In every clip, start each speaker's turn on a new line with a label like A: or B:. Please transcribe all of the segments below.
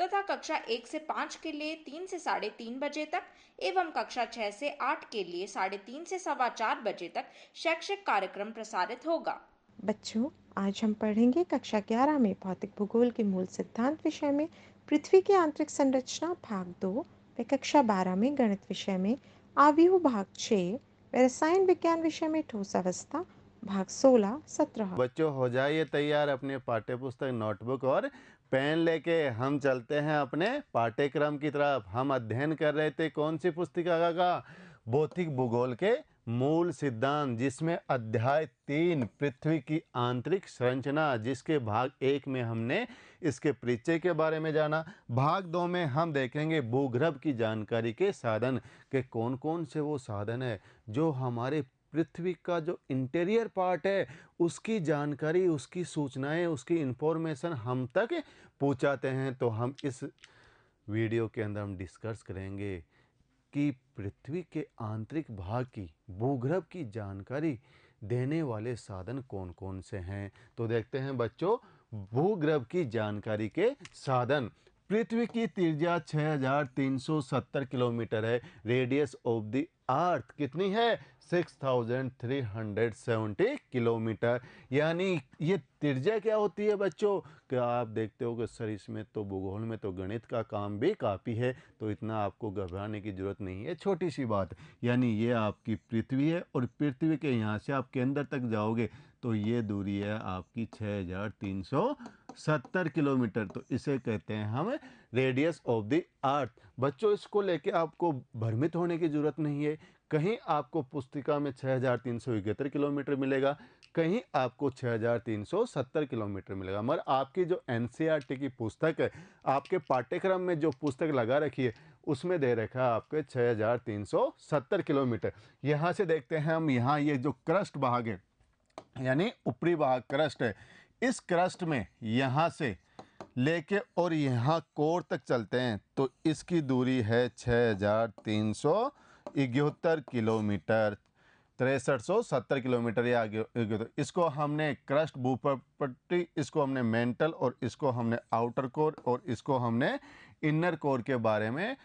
A: तथा कक्षा एक से पाँच के लिए तीन से साढ़े तीन बजे तक एवं कक्षा छः से आठ के लिए साढ़े तीन से सवा चार बजे तक शैक्षिक कार्यक्रम प्रसारित होगा
B: बच्चों आज हम पढ़ेंगे कक्षा ग्यारह में भौतिक भूगोल के मूल सिद्धांत विषय में पृथ्वी की आंतरिक संरचना भाग दो व कक्षा बारह में गणित विषय में आवयु भाग छः व रसायन विज्ञान विषय में ठोस अवस्था भाग सोलह सत्रह
C: बच्चों हो जाइए तैयार अपने पाठ्य पुस्तक नोटबुक और पेन लेके हम चलते हैं अपने पाठ्यक्रम की तरफ हम अध्ययन कर रहे थे कौन सी पुस्तिका का भौतिक भूगोल के मूल सिद्धांत जिसमें अध्याय तीन पृथ्वी की आंतरिक संरचना जिसके भाग एक में हमने इसके परिचय के बारे में जाना भाग दो में हम देखेंगे भूगर्भ की जानकारी के साधन के कौन कौन से वो साधन है जो हमारे पृथ्वी का जो इंटीरियर पार्ट है उसकी जानकारी उसकी सूचनाएं उसकी इंफॉर्मेशन हम तक पहुंचाते हैं तो हम इस वीडियो के अंदर हम डिस्कस करेंगे कि पृथ्वी के आंतरिक भाग की भूगर्भ की जानकारी देने वाले साधन कौन कौन से हैं तो देखते हैं बच्चों भूगर्भ की जानकारी के साधन पृथ्वी की त्रिज्या 6,370 किलोमीटर है रेडियस ऑफ द अर्थ कितनी है 6,370 किलोमीटर यानी ये त्रिज्या क्या होती है बच्चों क्या आप देखते हो कि सर इसमें तो भूगोल में तो गणित का काम भी काफ़ी है तो इतना आपको घबराने की ज़रूरत नहीं है छोटी सी बात यानी ये आपकी पृथ्वी है और पृथ्वी के यहाँ से आप केंद्र तक जाओगे तो ये दूरी है आपकी सौ सत्तर किलोमीटर तो इसे कहते हैं हम रेडियस ऑफ द अर्थ बच्चों इसको लेके आपको भ्रमित होने की ज़रूरत नहीं है कहीं आपको पुस्तिका में छः हज़ार तीन सौ इकहत्तर किलोमीटर मिलेगा कहीं आपको 6,370 किलोमीटर मिलेगा मगर आपकी जो एन e की पुस्तक है आपके पाठ्यक्रम में जो पुस्तक लगा रखी है उसमें दे रखा है आपके 6,370 किलोमीटर यहाँ से देखते हैं हम यहाँ ये जो क्रस्ट भाग है यानी ऊपरी भाग क्रस्ट है इस क्रस्ट में यहाँ से लेके और यहाँ कोर तक चलते हैं तो इसकी दूरी है छः हज़ार तीन सौ इकहत्तर किलोमीटर तिरसठ सौ सत्तर किलोमीटर या तो इसको हमने क्रस्ट भूपट्टी इसको हमने मेंटल और इसको हमने आउटर कोर और इसको हमने इनर कोर के बारे में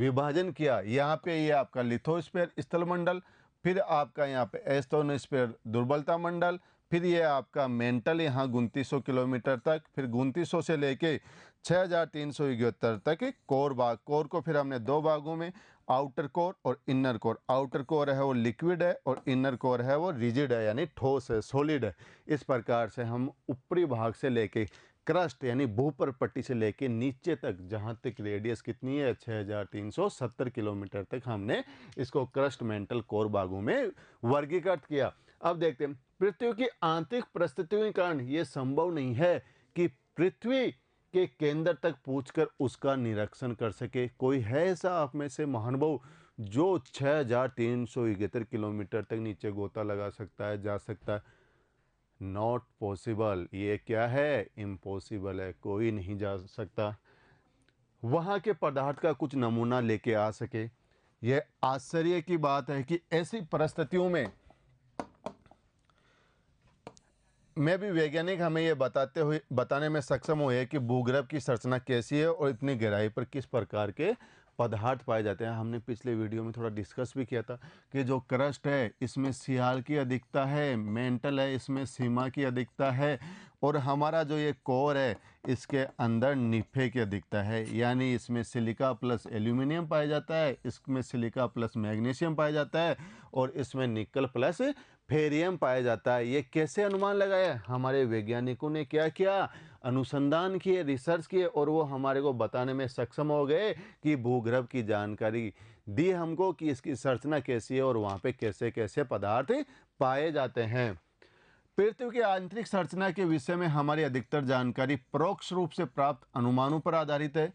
C: विभाजन किया यहाँ पे ये यह आपका लिथोस्पेयर मंडल फिर आपका यहाँ पे एस्तोनोस्पेयर दुर्बलता मंडल फिर ये आपका मेंटल यहाँ उनतीस किलोमीटर तक फिर उनतीस से लेके छः हज़ार तीन सौ इकहत्तर तक कोर भाग कोर को फिर हमने दो भागों में आउटर कोर और इनर कोर आउटर कोर है वो लिक्विड है और इनर कोर है वो रिजिड है यानी ठोस है सॉलिड है इस प्रकार से हम ऊपरी भाग से लेके क्रस्ट यानी भूपर पट्टी से लेके नीचे तक जहाँ तक रेडियस कितनी है 6370 किलोमीटर तक हमने इसको क्रस्ट मेंटल कोर भागों में वर्गीकृत किया अब देखते हैं पृथ्वी की आंतरिक परिस्थितियों के कारण ये संभव नहीं है कि पृथ्वी के केंद्र तक पहुंचकर उसका निरीक्षण कर सके कोई है ऐसा आप में से महानुभव जो छः हजार तीन सौ इकहत्तर किलोमीटर तक नीचे गोता लगा सकता है जा सकता है नॉट पॉसिबल ये क्या है इम्पॉसिबल है कोई नहीं जा सकता वहाँ के पदार्थ का कुछ नमूना लेके आ सके यह आश्चर्य की बात है कि ऐसी परिस्थितियों में मैं भी वैज्ञानिक हमें ये बताते हुए बताने में सक्षम हुए कि भूगर्भ की संरचना कैसी है और इतनी गहराई पर किस प्रकार के पदार्थ पाए जाते हैं हमने पिछले वीडियो में थोड़ा डिस्कस भी किया था कि जो क्रस्ट है इसमें सियाल की अधिकता है मेंटल है इसमें सीमा की अधिकता है और हमारा जो ये कोर है इसके अंदर निफे की अधिकता है यानी इसमें सिलिका प्लस एल्यूमिनियम पाया जाता है इसमें सिलिका प्लस मैग्नीशियम पाया जाता है और इसमें निकल प्लस फेरियम पाया जाता है ये कैसे अनुमान लगाया हमारे वैज्ञानिकों ने क्या किया अनुसंधान किए रिसर्च किए और वो हमारे को बताने में सक्षम हो गए कि भूगर्भ की जानकारी दी हमको कि इसकी संरचना कैसी है और वहाँ पे कैसे कैसे पदार्थ पाए जाते हैं पृथ्वी की आंतरिक संरचना के विषय में हमारी अधिकतर जानकारी परोक्ष रूप से प्राप्त अनुमानों पर आधारित है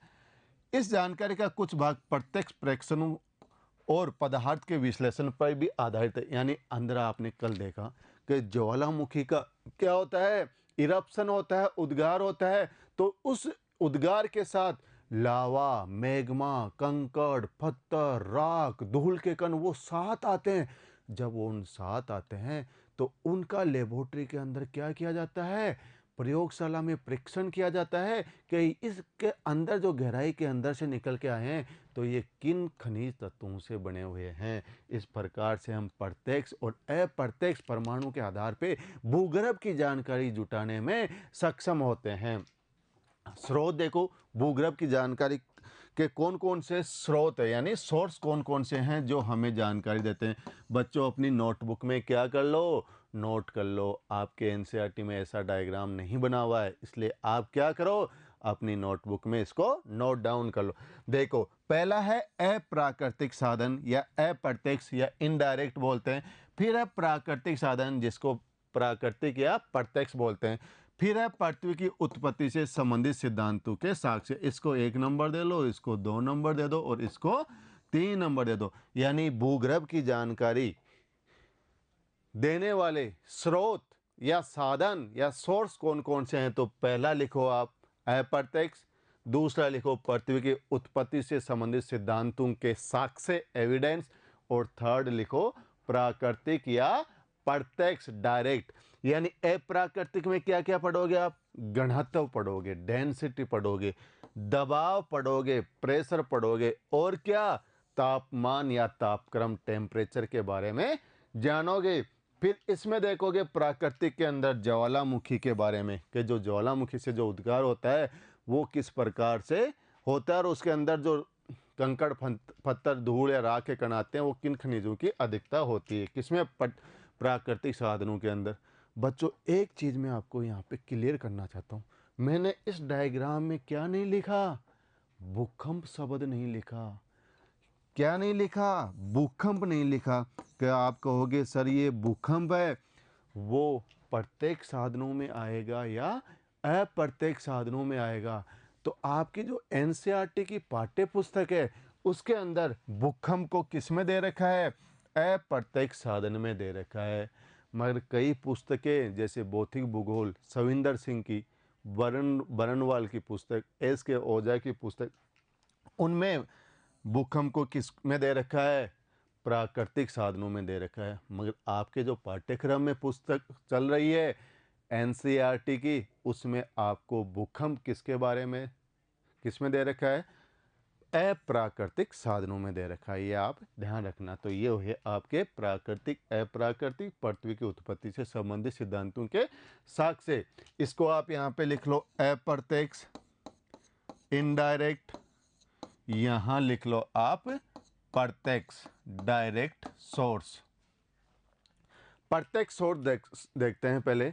C: इस जानकारी का कुछ भाग प्रत्यक्ष प्रेक्षणों और पदार्थ के विश्लेषण पर भी आधारित है यानी अंदरा आपने कल देखा कि ज्वालामुखी का क्या होता है इरप्शन होता है उद्गार होता है तो उस उद्गार के साथ लावा मेघमा कंकड़ पत्थर राख धूल के कण वो साथ आते हैं जब वो उन साथ आते हैं तो उनका लेबोरेटरी के अंदर क्या किया जाता है प्रयोगशाला में परीक्षण किया जाता है कि इसके अंदर जो गहराई के अंदर से निकल के आए हैं तो ये किन खनिज तत्वों से बने हुए हैं इस प्रकार से हम प्रत्यक्ष और अप्रत्यक्ष परमाणु के आधार पे भूगर्भ की जानकारी जुटाने में सक्षम होते हैं स्रोत देखो भूगर्भ की जानकारी के कौन कौन से स्रोत है यानी सोर्स कौन कौन से हैं जो हमें जानकारी देते हैं बच्चों अपनी नोटबुक में क्या कर लो नोट कर लो आपके एन e में ऐसा डायग्राम नहीं बना हुआ है इसलिए आप क्या करो अपनी नोटबुक में इसको नोट डाउन कर लो देखो पहला है अप्राकृतिक साधन या अप्रत्यक्ष या इनडायरेक्ट बोलते हैं फिर है प्राकृतिक साधन जिसको प्राकृतिक या प्रत्यक्ष बोलते हैं फिर है पृथ्वी की उत्पत्ति से संबंधित सिद्धांतों के साक्ष्य इसको एक नंबर दे लो इसको दो नंबर दे दो और इसको तीन नंबर दे दो यानी भूगर्भ की जानकारी देने वाले स्रोत या साधन या सोर्स कौन कौन से हैं तो पहला लिखो आप अप्रत्यक्ष दूसरा लिखो पृथ्वी की उत्पत्ति से संबंधित सिद्धांतों के साक्ष्य एविडेंस और थर्ड लिखो प्राकृतिक या प्रत्यक्ष डायरेक्ट यानी अप्राकृतिक में क्या क्या पढ़ोगे आप घनत्व पढ़ोगे डेंसिटी पढ़ोगे दबाव पढ़ोगे प्रेशर पढ़ोगे और क्या तापमान या तापक्रम टेम्परेचर के बारे में जानोगे फिर इसमें देखोगे प्राकृतिक के अंदर ज्वालामुखी के बारे में कि जो ज्वालामुखी से जो उद्गार होता है वो किस प्रकार से होता है और उसके अंदर जो कंकड़ पत्थर धूल या राख के आते हैं वो किन खनिजों की अधिकता होती है किसमें पट प्राकृतिक साधनों के अंदर बच्चों एक चीज़ मैं आपको यहाँ पे क्लियर करना चाहता हूँ मैंने इस डायग्राम में क्या नहीं लिखा भूकंप शब्द नहीं लिखा क्या नहीं लिखा भूकंप नहीं लिखा कि आप कहोगे सर ये भूकंप है वो प्रत्येक साधनों में आएगा या अप्रत्येक साधनों में आएगा तो आपकी जो एन e की पाठ्य पुस्तक है उसके अंदर भूकंप को किस में दे रखा है अप्रत्येक साधन में दे रखा है मगर कई पुस्तकें जैसे बौद्धिक भूगोल सविंदर सिंह की वरण वरणवाल की पुस्तक एस के ओझा की पुस्तक उनमें बुक हमको किस में दे रखा है प्राकृतिक साधनों में दे रखा है मगर आपके जो पाठ्यक्रम में पुस्तक चल रही है एन e की उसमें आपको भूकंप किसके बारे में किस में दे रखा है अप्राकृतिक साधनों में दे रखा है ये आप ध्यान रखना तो ये है आपके प्राकृतिक अप्राकृतिक पृथ्वी की उत्पत्ति से संबंधित सिद्धांतों के साक्ष्य इसको आप यहाँ पे लिख लो अप्रत्यक्ष इनडायरेक्ट यहां लिख लो आप प्रत्यक्ष डायरेक्ट सोर्स प्रत्यक्ष सोर्स देख, देखते हैं पहले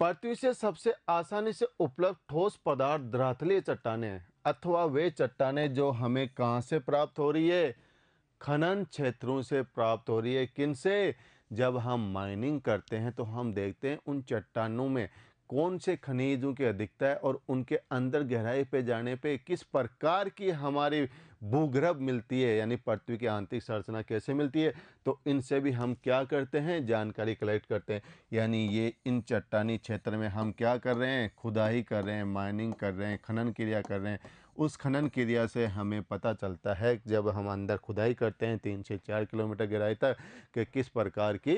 C: पृथ्वी से सबसे आसानी से उपलब्ध ठोस पदार्थ धरातलीय चट्टाने अथवा वे चट्टाने जो हमें कहां से प्राप्त हो रही है खनन क्षेत्रों से प्राप्त हो रही है किन से जब हम माइनिंग करते हैं तो हम देखते हैं उन चट्टानों में कौन से खनिजों की अधिकता है और उनके अंदर गहराई पे जाने पे किस प्रकार की हमारी भूगर्भ मिलती है यानी पृथ्वी की आंतरिक संरचना कैसे मिलती है तो इनसे भी हम क्या करते हैं जानकारी कलेक्ट करते हैं यानी ये इन चट्टानी क्षेत्र में हम क्या कर रहे हैं खुदाई कर रहे हैं माइनिंग कर रहे हैं खनन क्रिया कर रहे हैं उस खनन क्रिया से हमें पता चलता है जब हम अंदर खुदाई करते हैं तीन से चार किलोमीटर गहराई तक कि किस प्रकार की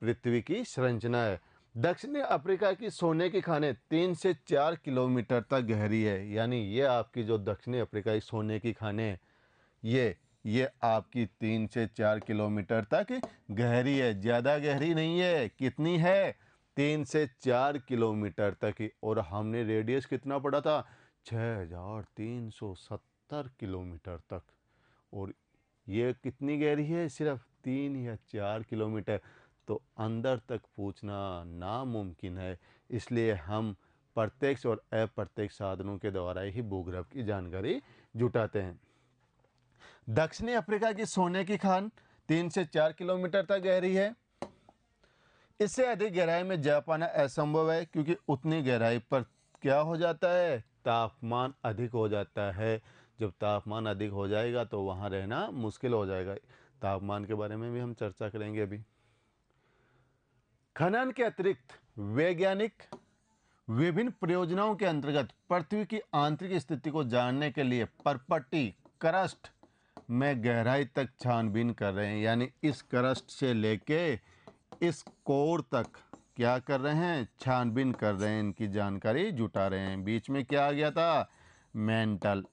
C: पृथ्वी की संरचना है दक्षिणी अफ्रीका की सोने की खाने तीन से चार किलोमीटर तक गहरी है यानी ये आपकी जो दक्षिणी अफ्रीका की सोने की खाने ये ये आपकी तीन से चार किलोमीटर तक गहरी है ज़्यादा गहरी नहीं है कितनी है तीन से चार किलोमीटर तक ही और हमने रेडियस कितना पड़ा था छः हज़ार तीन सौ सत्तर किलोमीटर तक और ये कितनी गहरी है सिर्फ तीन या चार किलोमीटर तो अंदर तक पूछना नामुमकिन है इसलिए हम प्रत्यक्ष और अप्रत्यक्ष साधनों के द्वारा ही भूगर्भ की जानकारी जुटाते हैं दक्षिणी अफ्रीका की सोने की खान तीन से चार किलोमीटर तक गहरी है इससे अधिक गहराई में जा पाना असंभव है क्योंकि उतनी गहराई पर क्या हो जाता है तापमान अधिक हो जाता है जब तापमान अधिक हो जाएगा तो वहाँ रहना मुश्किल हो जाएगा तापमान के बारे में भी हम चर्चा करेंगे अभी खनन के अतिरिक्त वैज्ञानिक विभिन्न परियोजनाओं के अंतर्गत पृथ्वी की आंतरिक स्थिति को जानने के लिए परपट्टी करस्ट में गहराई तक छानबीन कर रहे हैं यानी इस करस्ट से लेके इस कोर तक क्या कर रहे हैं छानबीन कर रहे हैं इनकी जानकारी जुटा रहे हैं बीच में क्या आ गया था मेंटल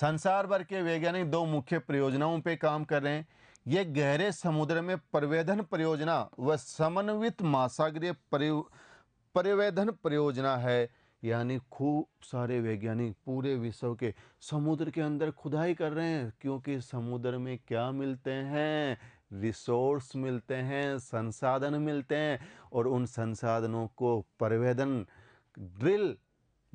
C: संसार भर के वैज्ञानिक दो मुख्य परियोजनाओं पे काम कर रहे हैं ये गहरे समुद्र में परिवेधन परियोजना व समन्वित महासागरीय परिवेधन परियोजना है यानी खूब सारे वैज्ञानिक पूरे विश्व के समुद्र के अंदर खुदाई कर रहे हैं क्योंकि समुद्र में क्या मिलते हैं रिसोर्स मिलते हैं संसाधन मिलते हैं और उन संसाधनों को प्रवेदन ड्रिल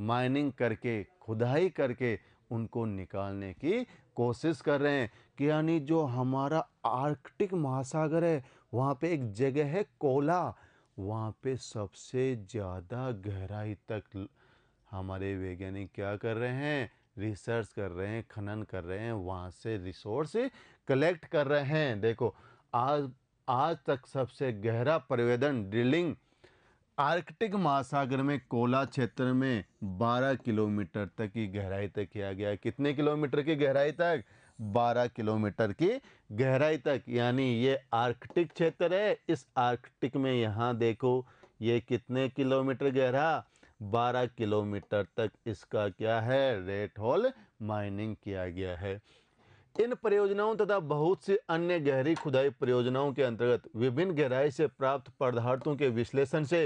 C: माइनिंग करके खुदाई करके उनको निकालने की कोशिश कर रहे हैं कि यानी जो हमारा आर्कटिक महासागर है वहाँ पे एक जगह है कोला वहाँ पे सबसे ज़्यादा गहराई तक हमारे वैज्ञानिक क्या कर रहे हैं रिसर्च कर रहे हैं खनन कर रहे हैं वहाँ से रिसोर्स कलेक्ट कर रहे हैं देखो आज आज तक सबसे गहरा प्रवेदन ड्रिलिंग आर्कटिक महासागर में कोला क्षेत्र में 12 किलोमीटर तक की गहराई तक किया गया कितने किलोमीटर की गहराई तक 12 किलोमीटर की गहराई तक यानी ये आर्कटिक क्षेत्र है इस आर्कटिक में यहाँ देखो ये कितने किलोमीटर गहरा 12 किलोमीटर तक इसका क्या है रेट होल माइनिंग किया गया है इन परियोजनाओं तथा बहुत सी अन्य गहरी खुदाई परियोजनाओं के अंतर्गत विभिन्न गहराई से प्राप्त पदार्थों के विश्लेषण से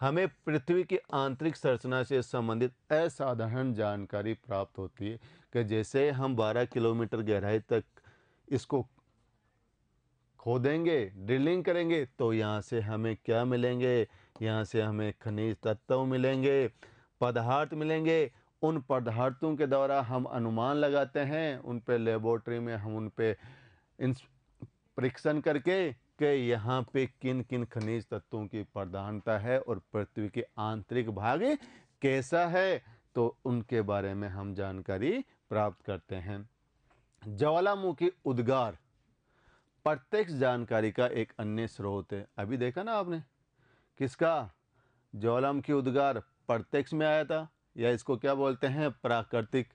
C: हमें पृथ्वी की आंतरिक संरचना से संबंधित असाधारण जानकारी प्राप्त होती है कि जैसे हम 12 किलोमीटर गहराई तक इसको खोदेंगे ड्रिलिंग करेंगे तो यहाँ से हमें क्या मिलेंगे यहाँ से हमें खनिज तत्व मिलेंगे पदार्थ मिलेंगे उन पदार्थों के द्वारा हम अनुमान लगाते हैं उन पे लेबोरेटरी में हम उन पे परीक्षण करके कि यहाँ पे किन किन खनिज तत्वों की प्रधानता है और पृथ्वी के आंतरिक भाग कैसा है तो उनके बारे में हम जानकारी प्राप्त करते हैं ज्वालामुखी उद्गार प्रत्यक्ष जानकारी का एक अन्य स्रोत है अभी देखा ना आपने किसका ज्वालामुखी उद्गार प्रत्यक्ष में आया था या इसको क्या बोलते हैं प्राकृतिक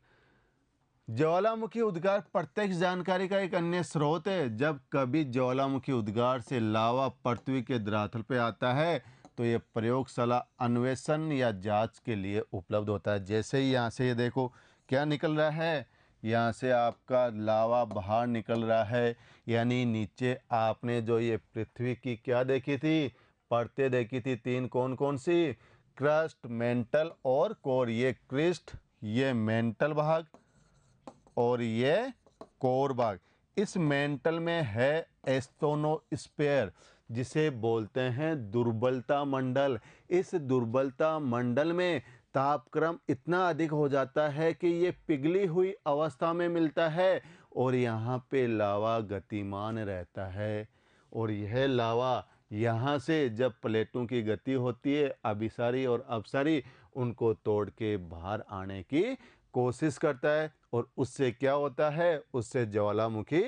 C: ज्वालामुखी उद्गार प्रत्यक्ष जानकारी का एक अन्य स्रोत है जब कभी ज्वालामुखी उद्गार से लावा पृथ्वी के धरातल पर आता है तो ये प्रयोगशाला अन्वेषण या जांच के लिए उपलब्ध होता है जैसे ही यहाँ से ये देखो क्या निकल रहा है यहाँ से आपका लावा बाहर निकल रहा है यानी नीचे आपने जो ये पृथ्वी की क्या देखी थी परतें देखी थी तीन कौन कौन सी क्रस्ट मेंटल और कोर ये क्रिस्ट ये मेंटल भाग और ये कोर भाग इस मेंटल में है स्पेयर जिसे बोलते हैं दुर्बलता मंडल इस दुर्बलता मंडल में तापक्रम इतना अधिक हो जाता है कि ये पिघली हुई अवस्था में मिलता है और यहाँ पे लावा गतिमान रहता है और यह लावा यहाँ से जब प्लेटों की गति होती है अभिसारी और अपसारी उनको तोड़ के बाहर आने की कोशिश करता है और उससे क्या होता है उससे ज्वालामुखी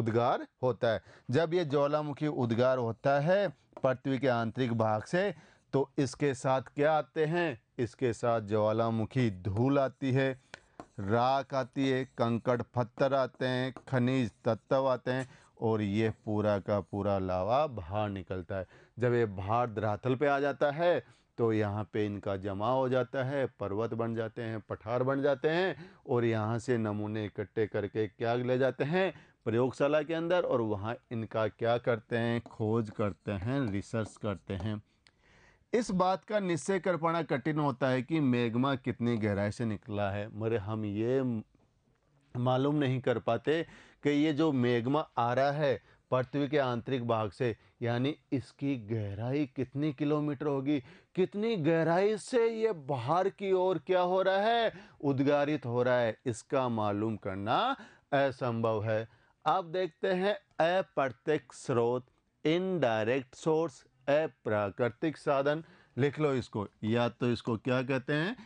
C: उद्गार होता है जब ये ज्वालामुखी उद्गार होता है पृथ्वी के आंतरिक भाग से तो इसके साथ क्या आते हैं इसके साथ ज्वालामुखी धूल आती है राख आती है कंकड़ पत्थर आते हैं खनिज तत्व आते हैं और ये पूरा का पूरा लावा बाहर निकलता है जब ये बाहर धरातल पे आ जाता है तो यहाँ पे इनका जमा हो जाता है पर्वत बन जाते हैं पठार बन जाते हैं और यहाँ से नमूने इकट्ठे करके क्या ले जाते हैं प्रयोगशाला के अंदर और वहाँ इनका क्या करते हैं खोज करते हैं रिसर्च करते हैं इस बात का निश्चय कर पाना कठिन होता है कि मेघमा कितनी गहराई से निकला है मगर हम ये मालूम नहीं कर पाते कि ये जो मेघमा आ रहा है पृथ्वी के आंतरिक भाग से यानी इसकी गहराई कितनी किलोमीटर होगी कितनी गहराई से ये बाहर की ओर क्या हो रहा है उद्गारित हो रहा है इसका मालूम करना असंभव है आप देखते हैं अप्रत्यक्ष स्रोत इनडायरेक्ट सोर्स अप्राकृतिक साधन लिख लो इसको या तो इसको क्या कहते हैं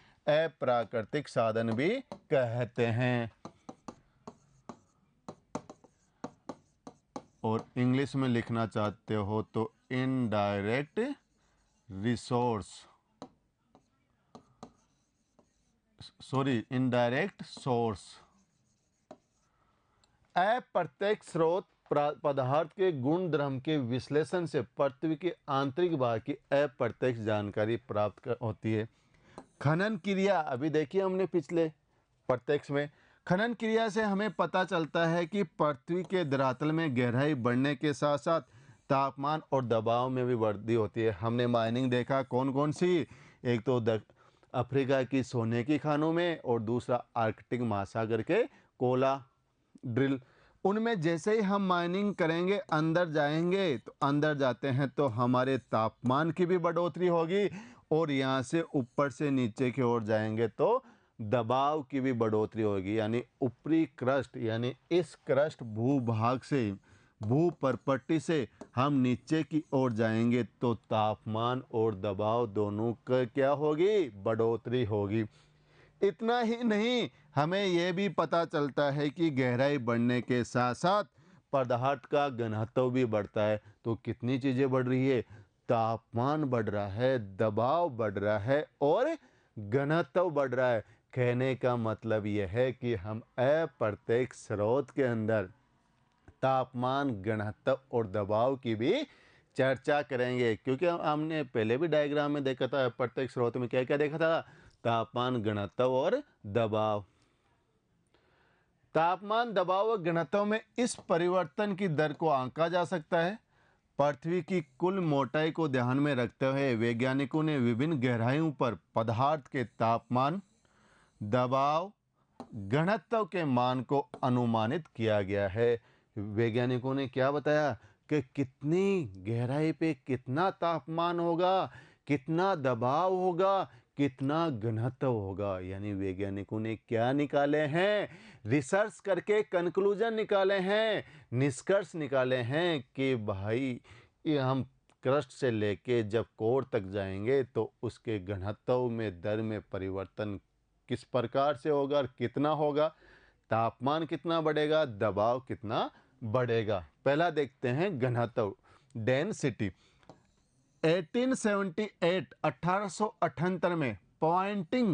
C: अप्राकृतिक साधन भी कहते हैं और इंग्लिश में लिखना चाहते हो तो indirect resource sorry indirect source अप्रत्यक्ष स्रोत पदार्थ के गुण धर्म के विश्लेषण से पृथ्वी के आंतरिक भाग की अप्रत्यक्ष जानकारी प्राप्त होती है खनन क्रिया अभी देखिए हमने पिछले प्रत्यक्ष में खनन क्रिया से हमें पता चलता है कि पृथ्वी के धरातल में गहराई बढ़ने के साथ साथ तापमान और दबाव में भी वृद्धि होती है हमने माइनिंग देखा कौन कौन सी एक तो अफ्रीका की सोने की खानों में और दूसरा आर्कटिक महासागर के कोला ड्रिल उनमें जैसे ही हम माइनिंग करेंगे अंदर जाएंगे तो अंदर जाते हैं तो हमारे तापमान की भी बढ़ोतरी होगी और यहाँ से ऊपर से नीचे की ओर जाएंगे तो दबाव की भी बढ़ोतरी होगी यानी ऊपरी क्रस्ट यानी इस क्रस्ट भूभाग से भू परपट्टी से हम नीचे की ओर जाएंगे तो तापमान और दबाव दोनों का क्या होगी बढ़ोतरी होगी इतना ही नहीं हमें यह भी पता चलता है कि गहराई बढ़ने के साथ साथ पदार्थ का घनत्व भी बढ़ता है तो कितनी चीज़ें बढ़ रही है तापमान बढ़ रहा है दबाव बढ़ रहा है और घनत्व बढ़ रहा है कहने का मतलब यह है कि हम अप्रत्येक स्रोत के अंदर तापमान गणहत्व और दबाव की भी चर्चा करेंगे क्योंकि हमने पहले भी डायग्राम में देखा था प्रत्येक स्रोत में क्या क्या देखा था तापमान गणत्व और दबाव तापमान दबाव और गणत्व में इस परिवर्तन की दर को आंका जा सकता है पृथ्वी की कुल मोटाई को ध्यान में रखते हुए वैज्ञानिकों ने विभिन्न गहराइयों पर पदार्थ के तापमान दबाव घनत्व के मान को अनुमानित किया गया है वैज्ञानिकों ने क्या बताया कि कितनी गहराई पे कितना तापमान होगा कितना दबाव होगा कितना घनत्व होगा यानी वैज्ञानिकों ने क्या निकाले हैं रिसर्च करके कंक्लूजन निकाले हैं निष्कर्ष निकाले हैं कि भाई ये हम क्रस्ट से लेके जब कोर तक जाएंगे तो उसके घनत्व में दर में परिवर्तन किस प्रकार से होगा और कितना होगा तापमान कितना बढ़ेगा दबाव कितना बढ़ेगा पहला देखते हैं घनत्व डेंसिटी 1878 1878 में पॉइंटिंग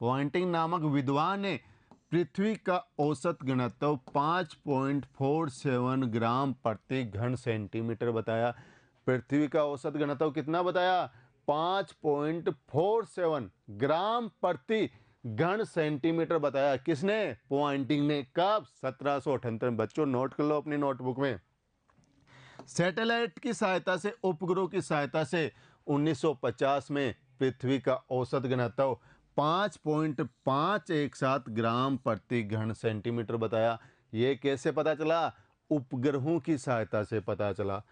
C: पॉइंटिंग नामक विद्वान ने पृथ्वी का औसत घनत्व 5.47 ग्राम प्रति घन सेंटीमीटर बताया पृथ्वी का औसत घनत्व कितना बताया 5.47 ग्राम प्रति घन सेंटीमीटर बताया किसने पॉइंटिंग ने कब सत्रह में बच्चों नोट कर लो अपनी नोटबुक में सैटेलाइट की सहायता से उपग्रह की सहायता से 1950 में पृथ्वी का औसत घनत्व पाँच पॉइंट एक सात ग्राम प्रति घन सेंटीमीटर बताया ये कैसे पता चला उपग्रहों की सहायता से पता चला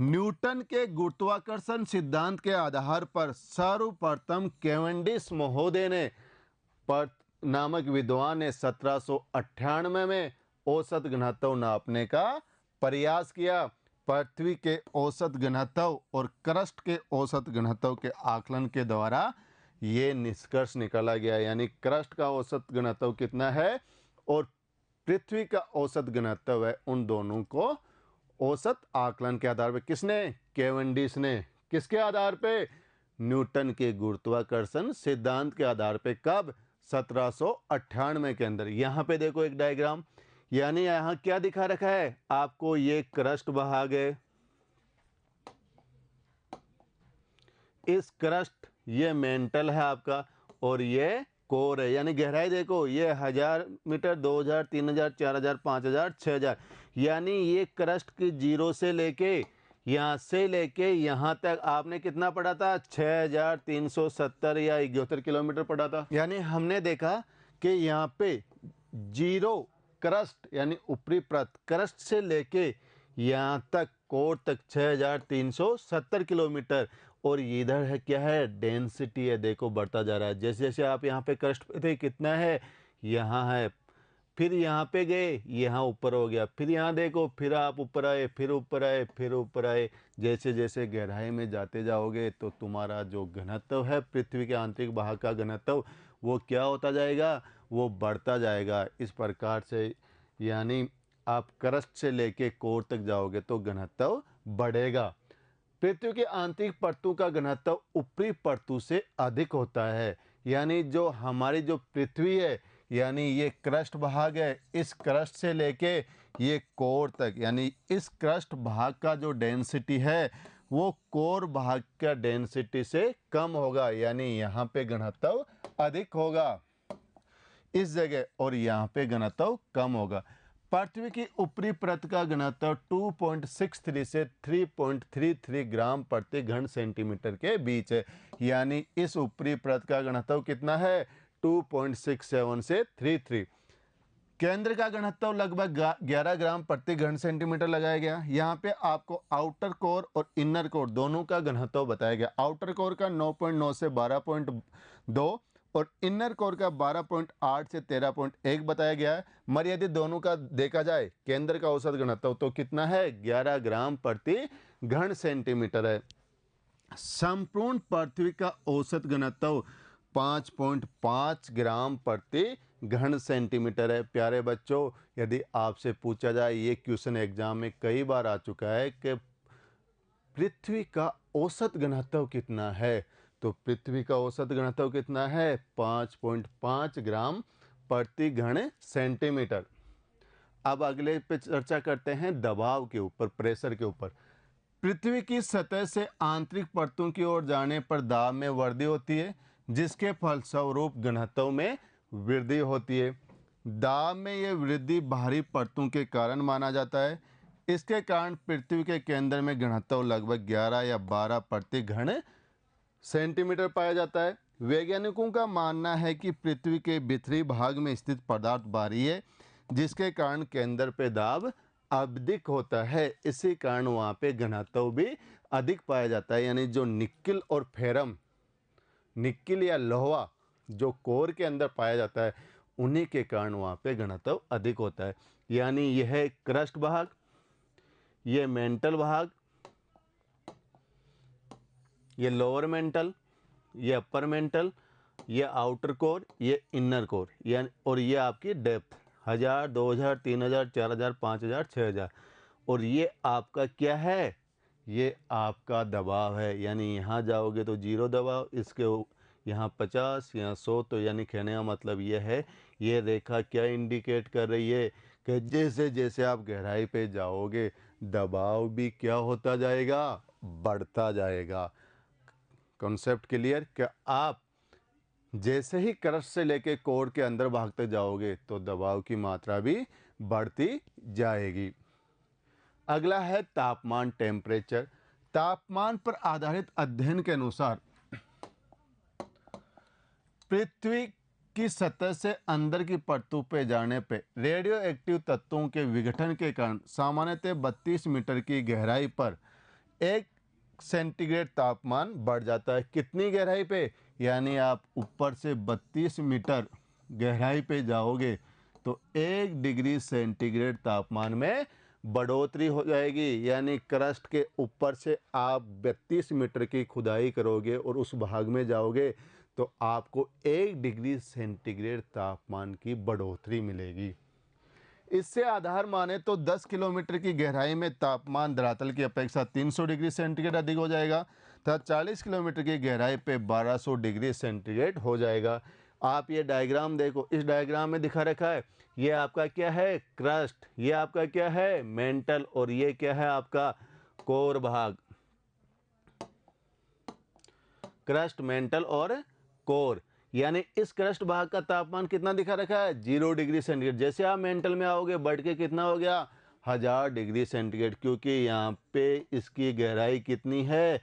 C: न्यूटन के गुरुत्वाकर्षण सिद्धांत के आधार पर सर्वप्रथम केवेंडिस महोदय ने पर नामक विद्वान ने सत्रह में औसत घनत्व नापने का प्रयास किया पृथ्वी के औसत घनत्व और क्रस्ट के औसत घनत्व के आकलन के द्वारा ये निष्कर्ष निकाला गया यानी क्रस्ट का औसत घनत्व कितना है और पृथ्वी का औसत घनत्व है उन दोनों को औसत आकलन के आधार पर किसने केवेंडिस ने किसके आधार पे न्यूटन के गुरुत्वाकर्षण सिद्धांत के आधार पे कब सत्रह के अंदर यहाँ पे देखो एक डायग्राम यानी यहाँ क्या दिखा रखा है आपको ये क्रस्ट भाग गए इस क्रस्ट ये मेंटल है आपका और ये कोर है यानी गहराई देखो ये हज़ार मीटर दो हज़ार तीन हज़ार चार हज़ार पाँच हज़ार छः हज़ार यानी ये क्रस्ट की जीरो से लेके यहाँ से लेके यहाँ तक आपने कितना पढ़ा था 6370 या इकहत्तर किलोमीटर पढ़ा था यानी हमने देखा कि यहाँ पे जीरो क्रस्ट यानी ऊपरी प्रत क्रस्ट से लेके यहाँ तक कोर तक 6370 किलोमीटर और इधर है क्या है डेंसिटी है देखो बढ़ता जा रहा है जैसे जैसे आप यहाँ पे क्रस्ट पे थे कितना है यहाँ है फिर यहाँ पे गए यहाँ ऊपर हो गया फिर यहाँ देखो फिर आप ऊपर आए फिर ऊपर आए फिर ऊपर आए जैसे जैसे गहराई में जाते जाओगे तो तुम्हारा जो घनत्व है पृथ्वी के आंतरिक भाग का घनत्व वो क्या होता जाएगा वो बढ़ता जाएगा इस प्रकार से यानी आप करस्ट से लेके कोर तक जाओगे तो घनत्व बढ़ेगा पृथ्वी के आंतरिक परतु का घनत्व ऊपरी परतु से अधिक होता है यानी जो हमारी जो पृथ्वी है यानी ये क्रस्ट भाग है इस क्रस्ट से लेके ये कोर तक यानी इस क्रस्ट भाग का जो डेंसिटी है वो कोर भाग का डेंसिटी से कम होगा यानी यहाँ पे घनत्व अधिक होगा इस जगह और यहाँ पे घनत्व कम होगा पृथ्वी की ऊपरी परत का घनत्व 2.63 से 3.33 ग्राम प्रति घन सेंटीमीटर के बीच है यानी इस ऊपरी परत का घनत्व कितना है 2.67 से 33 केंद्र का घनत्व लगभग 11 ग्राम प्रति घन सेंटीमीटर लगाया गया यहाँ पे आपको आउटर कोर और इनर कोर दोनों का घनत्व बताया गया आउटर कोर का 9.9 से 12.2 और इनर कोर का 12.8 से 13.1 बताया गया है मगर यदि दोनों का देखा जाए केंद्र का औसत घनत्व तो कितना है ग्यारह ग्राम प्रति घन सेंटीमीटर है संपूर्ण पृथ्वी का औसत घनत्व पाँच पॉइंट पाँच ग्राम प्रति घन सेंटीमीटर है प्यारे बच्चों यदि आपसे पूछा जाए ये क्वेश्चन एग्जाम में कई बार आ चुका है कि पृथ्वी का औसत घनत्व कितना है तो पृथ्वी का औसत घनत्व कितना है पाँच पॉइंट पाँच ग्राम प्रति घन सेंटीमीटर अब अगले पे चर्चा करते हैं दबाव के ऊपर प्रेशर के ऊपर पृथ्वी की सतह से आंतरिक परतों की ओर जाने पर दाब में वृद्धि होती है जिसके फलस्वरूप घनत्व में वृद्धि होती है दाब में यह वृद्धि भारी परतों के कारण माना जाता है इसके कारण पृथ्वी के केंद्र में घनत्व लगभग 11 या 12 प्रति घन सेंटीमीटर पाया जाता है वैज्ञानिकों का मानना है कि पृथ्वी के भीतरी भाग में स्थित पदार्थ भारी है जिसके कारण केंद्र पे दाब अवधिक होता है इसी कारण वहाँ पे घनत्व भी अधिक पाया जाता है यानी जो निक्किल और फेरम निक्किल या लोहा जो कोर के अंदर पाया जाता है उन्हीं के कारण वहाँ पे घनत्व अधिक होता है यानी यह क्रस्ट भाग यह मेंटल भाग यह लोअर मेंटल यह अपर मेंटल यह आउटर कोर ये इनर कोर यानी और ये आपकी डेप्थ हज़ार दो हज़ार तीन हज़ार चार हज़ार पाँच हज़ार छः हज़ार और ये आपका क्या है ये आपका दबाव है यानी यहाँ जाओगे तो जीरो दबाव इसके यहाँ पचास या सौ तो यानी कहने का मतलब ये है ये रेखा क्या इंडिकेट कर रही है कि जैसे जैसे आप गहराई पे जाओगे दबाव भी क्या होता जाएगा बढ़ता जाएगा कॉन्सेप्ट क्लियर कि आप जैसे ही क्रश से लेके कोर के अंदर भागते जाओगे तो दबाव की मात्रा भी बढ़ती जाएगी अगला है तापमान टेम्परेचर तापमान पर आधारित अध्ययन के अनुसार पृथ्वी की सतह से अंदर की परतों पर जाने पर रेडियो एक्टिव तत्वों के विघटन के कारण सामान्यतः 32 मीटर की गहराई पर एक सेंटीग्रेड तापमान बढ़ जाता है कितनी गहराई पे यानी आप ऊपर से 32 मीटर गहराई पे जाओगे तो एक डिग्री सेंटीग्रेड तापमान में बढ़ोतरी हो जाएगी यानी क्रस्ट के ऊपर से आप बत्तीस मीटर की खुदाई करोगे और उस भाग में जाओगे तो आपको एक डिग्री सेंटीग्रेड तापमान की बढ़ोतरी मिलेगी इससे आधार माने तो 10 किलोमीटर की गहराई में तापमान धरातल की अपेक्षा 300 डिग्री सेंटीग्रेड अधिक हो जाएगा तथा 40 किलोमीटर की गहराई पे 1200 डिग्री सेंटीग्रेड हो जाएगा आप ये डायग्राम देखो इस डायग्राम में दिखा रखा है ये आपका क्या है क्रस्ट ये आपका क्या है मेंटल और ये क्या है आपका कोर भाग क्रस्ट मेंटल और कोर यानी इस क्रस्ट भाग का तापमान कितना दिखा रखा है जीरो डिग्री सेंटीग्रेड जैसे आप मेंटल में आओगे बढ़ के कितना हो गया हज़ार डिग्री सेंटीग्रेड क्योंकि यहाँ पे इसकी गहराई कितनी है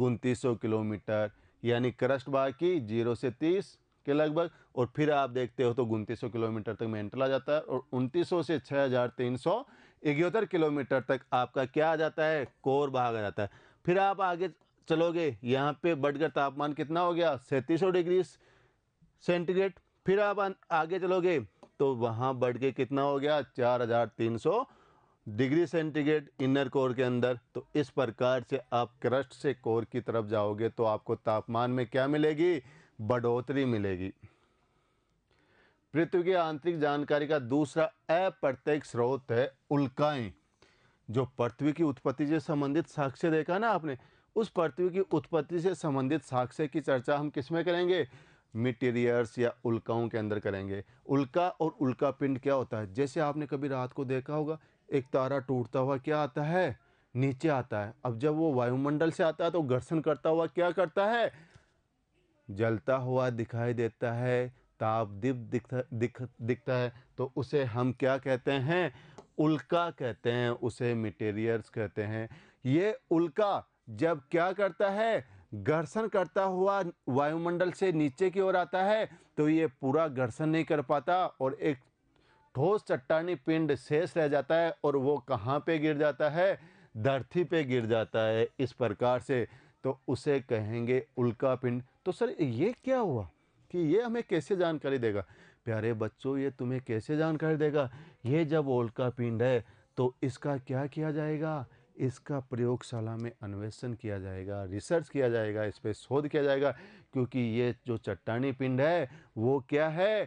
C: उनतीस किलोमीटर यानी क्रस्ट भाग की जीरो से तीस के लगभग और फिर आप देखते हो तो उनतीस किलोमीटर तक में आ जाता है और उनतीस से छः हज़ार तीन सौ इकहत्तर किलोमीटर तक आपका क्या आ जाता है कोर भाग आ जाता है फिर आप आगे चलोगे यहाँ पे बढ़कर तापमान कितना हो गया सैंतीस डिग्री सेंटीग्रेड फिर आप आगे चलोगे तो वहाँ बढ़ के कितना हो गया चार हज़ार तीन सौ डिग्री सेंटीग्रेड इनर कोर के अंदर तो इस प्रकार से आप क्रस्ट से कोर की तरफ जाओगे तो आपको तापमान में क्या मिलेगी बढ़ोतरी मिलेगी पृथ्वी की आंतरिक जानकारी का दूसरा अप्रत्यक्ष स्रोत है उल्काएं जो पृथ्वी की उत्पत्ति से संबंधित साक्ष्य देखा ना आपने उस पृथ्वी की उत्पत्ति से संबंधित साक्ष्य की चर्चा हम किसमें करेंगे मिटीरियर्स या उल्काओं के अंदर करेंगे उल्का और उल्का पिंड क्या होता है जैसे आपने कभी रात को देखा होगा एक तारा टूटता हुआ क्या आता है नीचे आता है अब जब वो वायुमंडल से आता है तो घर्षण करता हुआ क्या करता है जलता हुआ दिखाई देता है तापदीप दिखता दिख दिखता है तो उसे हम क्या कहते हैं उल्का कहते हैं उसे मटेरियल्स कहते हैं ये उल्का जब क्या करता है घर्षण करता हुआ वायुमंडल से नीचे की ओर आता है तो ये पूरा घर्षण नहीं कर पाता और एक ठोस चट्टानी पिंड शेष रह जाता है और वो कहाँ पे गिर जाता है धरती पे गिर जाता है इस प्रकार से तो उसे कहेंगे उल्का पिंड तो सर ये क्या हुआ कि ये हमें कैसे जानकारी देगा प्यारे बच्चों ये तुम्हें कैसे जानकारी देगा ये जब ओल का पिंड है तो इसका क्या किया जाएगा इसका प्रयोगशाला में अन्वेषण किया जाएगा रिसर्च किया जाएगा इस पर शोध किया जाएगा क्योंकि ये जो चट्टानी पिंड है वो क्या है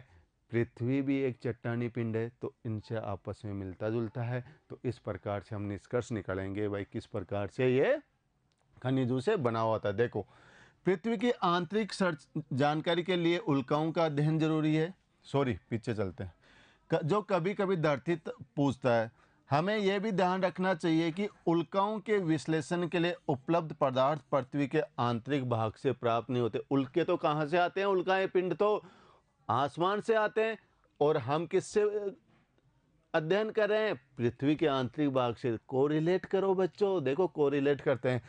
C: पृथ्वी भी एक चट्टानी पिंड है तो इनसे आपस में मिलता जुलता है तो इस प्रकार से हम निष्कर्ष निकालेंगे भाई किस प्रकार से ये खनिजों से बना हुआ था देखो पृथ्वी की आंतरिक सर्च जानकारी के लिए उल्काओं का अध्ययन जरूरी है सॉरी पीछे चलते हैं जो कभी कभी धरती पूछता है हमें यह भी ध्यान रखना चाहिए कि उल्काओं के विश्लेषण के लिए उपलब्ध पदार्थ पृथ्वी के आंतरिक भाग से प्राप्त नहीं होते उल्के तो कहाँ से आते हैं उल्काएं पिंड तो आसमान से आते हैं और हम किससे अध्ययन कर रहे हैं पृथ्वी के आंतरिक भाग से कोरिलेट करो बच्चों देखो कोरिलेट करते हैं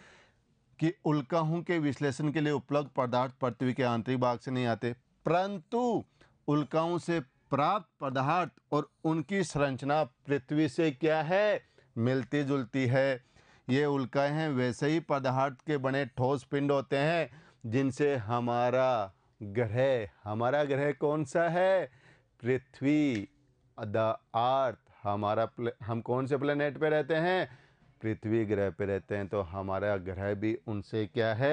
C: कि उल्काहों के विश्लेषण के लिए उपलब्ध पदार्थ पृथ्वी के आंतरिक भाग से नहीं आते परंतु उल्काओं से प्राप्त पदार्थ और उनकी संरचना पृथ्वी से क्या है मिलती जुलती है ये उल्काएं हैं वैसे ही पदार्थ के बने ठोस पिंड होते हैं जिनसे हमारा ग्रह हमारा ग्रह कौन सा है पृथ्वी द अर्थ हमारा हम कौन से प्लेनेट पे रहते हैं पृथ्वी ग्रह पे रहते हैं तो हमारा ग्रह भी उनसे क्या है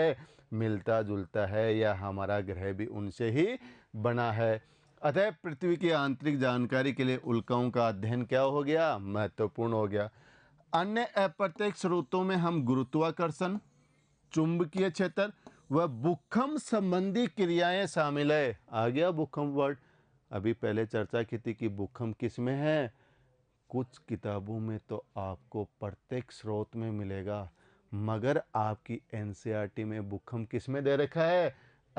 C: मिलता जुलता है या हमारा ग्रह भी उनसे ही बना है अतः पृथ्वी की आंतरिक जानकारी के लिए उल्काओं का अध्ययन क्या हो गया महत्वपूर्ण हो गया अन्य अप्रत्यक्ष स्रोतों में हम गुरुत्वाकर्षण चुंबकीय क्षेत्र व भूकंप संबंधी क्रियाएं शामिल है आ गया भूकंप वर्ड अभी पहले चर्चा की थी कि भूकंप किस में है कुछ किताबों में तो आपको प्रत्येक स्रोत में मिलेगा मगर आपकी एन e में बुखम किस में दे रखा है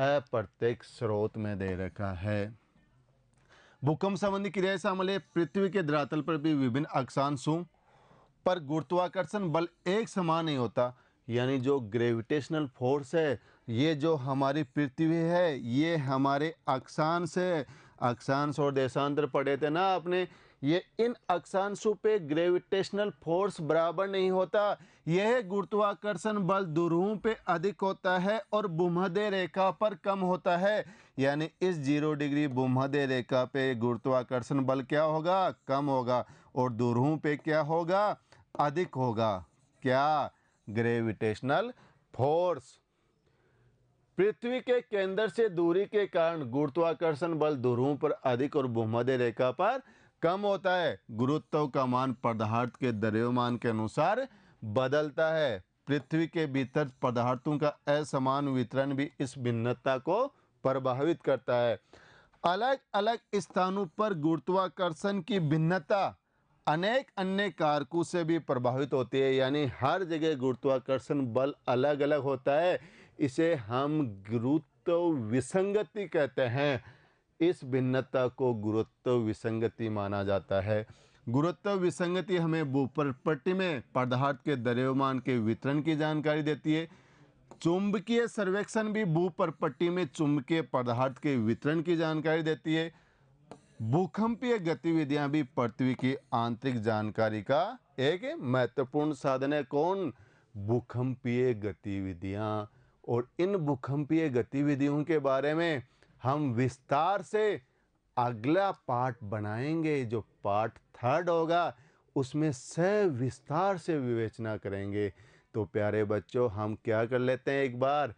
C: अप्रत्यक्ष स्रोत में दे रखा है भूकंप संबंधी क्रिया से पृथ्वी के धरातल पर भी विभिन्न अक्षांश हूँ पर गुरुत्वाकर्षण बल एक समान नहीं होता यानी जो ग्रेविटेशनल फोर्स है ये जो हमारी पृथ्वी है ये हमारे अक्षांश है अक्षांश और देशांतर पढ़े थे ना आपने ये इन अक्षांशों पे ग्रेविटेशनल फोर्स बराबर नहीं होता यह गुरुत्वाकर्षण बल ध्रुवों पे अधिक होता है और भूमध्य रेखा पर कम होता है यानी इस जीरो डिग्री भूमध्य रेखा पे गुरुत्वाकर्षण बल क्या होगा कम होगा और ध्रुवों पे क्या होगा अधिक होगा क्या ग्रेविटेशनल फोर्स पृथ्वी के केंद्र से दूरी के कारण गुरुत्वाकर्षण बल ध्रुवों पर अधिक और भूमध्य रेखा पर कम होता है गुरुत्व का मान पदार्थ के द्रव्यमान के अनुसार बदलता है पृथ्वी के भीतर पदार्थों का असमान वितरण भी इस भिन्नता को प्रभावित करता है अलग अलग स्थानों पर गुरुत्वाकर्षण की भिन्नता अनेक अन्य कारकों से भी प्रभावित होती है यानी हर जगह गुरुत्वाकर्षण बल अलग अलग होता है इसे हम गुरुत्व विसंगति कहते हैं इस भिन्नता को गुरुत्व विसंगति माना जाता है गुरुत्व विसंगति हमें भूपर्पट्टी में पदार्थ के द्रव्यमान के वितरण की जानकारी देती है चुंबकीय सर्वेक्षण भी भूपर्पट्टी में चुंबकीय पदार्थ के वितरण की जानकारी देती है भूकंपीय गतिविधियां भी पृथ्वी की आंतरिक जानकारी का एक महत्वपूर्ण साधन है कौन भूकंपीय गतिविधियां और इन भूकंपीय गतिविधियों के बारे में हम विस्तार से अगला पार्ट बनाएंगे जो पार्ट थर्ड होगा उसमें स विस्तार से विवेचना करेंगे तो प्यारे बच्चों हम क्या कर लेते हैं एक बार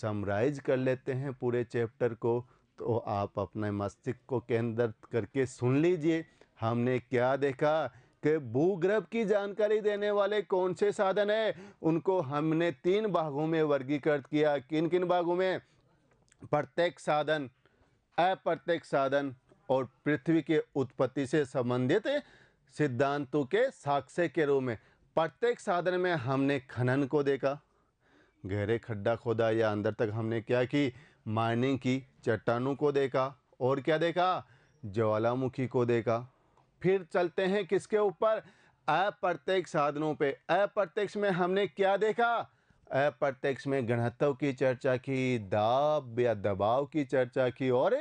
C: समराइज कर लेते हैं पूरे चैप्टर को तो आप अपने मस्तिष्क को केंद्र करके सुन लीजिए हमने क्या देखा कि भूगर्भ की जानकारी देने वाले कौन से साधन हैं उनको हमने तीन भागों में वर्गीकृत किया किन किन भागों में प्रत्येक साधन अप्रत्येक साधन और पृथ्वी के उत्पत्ति से संबंधित सिद्धांतों के साक्ष्य के रूप में प्रत्येक साधन में हमने खनन को देखा गहरे खड्डा खोदा या अंदर तक हमने क्या की माइनिंग की चट्टानों को देखा और क्या देखा ज्वालामुखी को देखा फिर चलते हैं किसके ऊपर अप्रत्येक साधनों पे अप्रत्यक्ष में हमने क्या देखा अप्रत्यक्ष में गणत्व की चर्चा की दाब या दबाव की चर्चा की और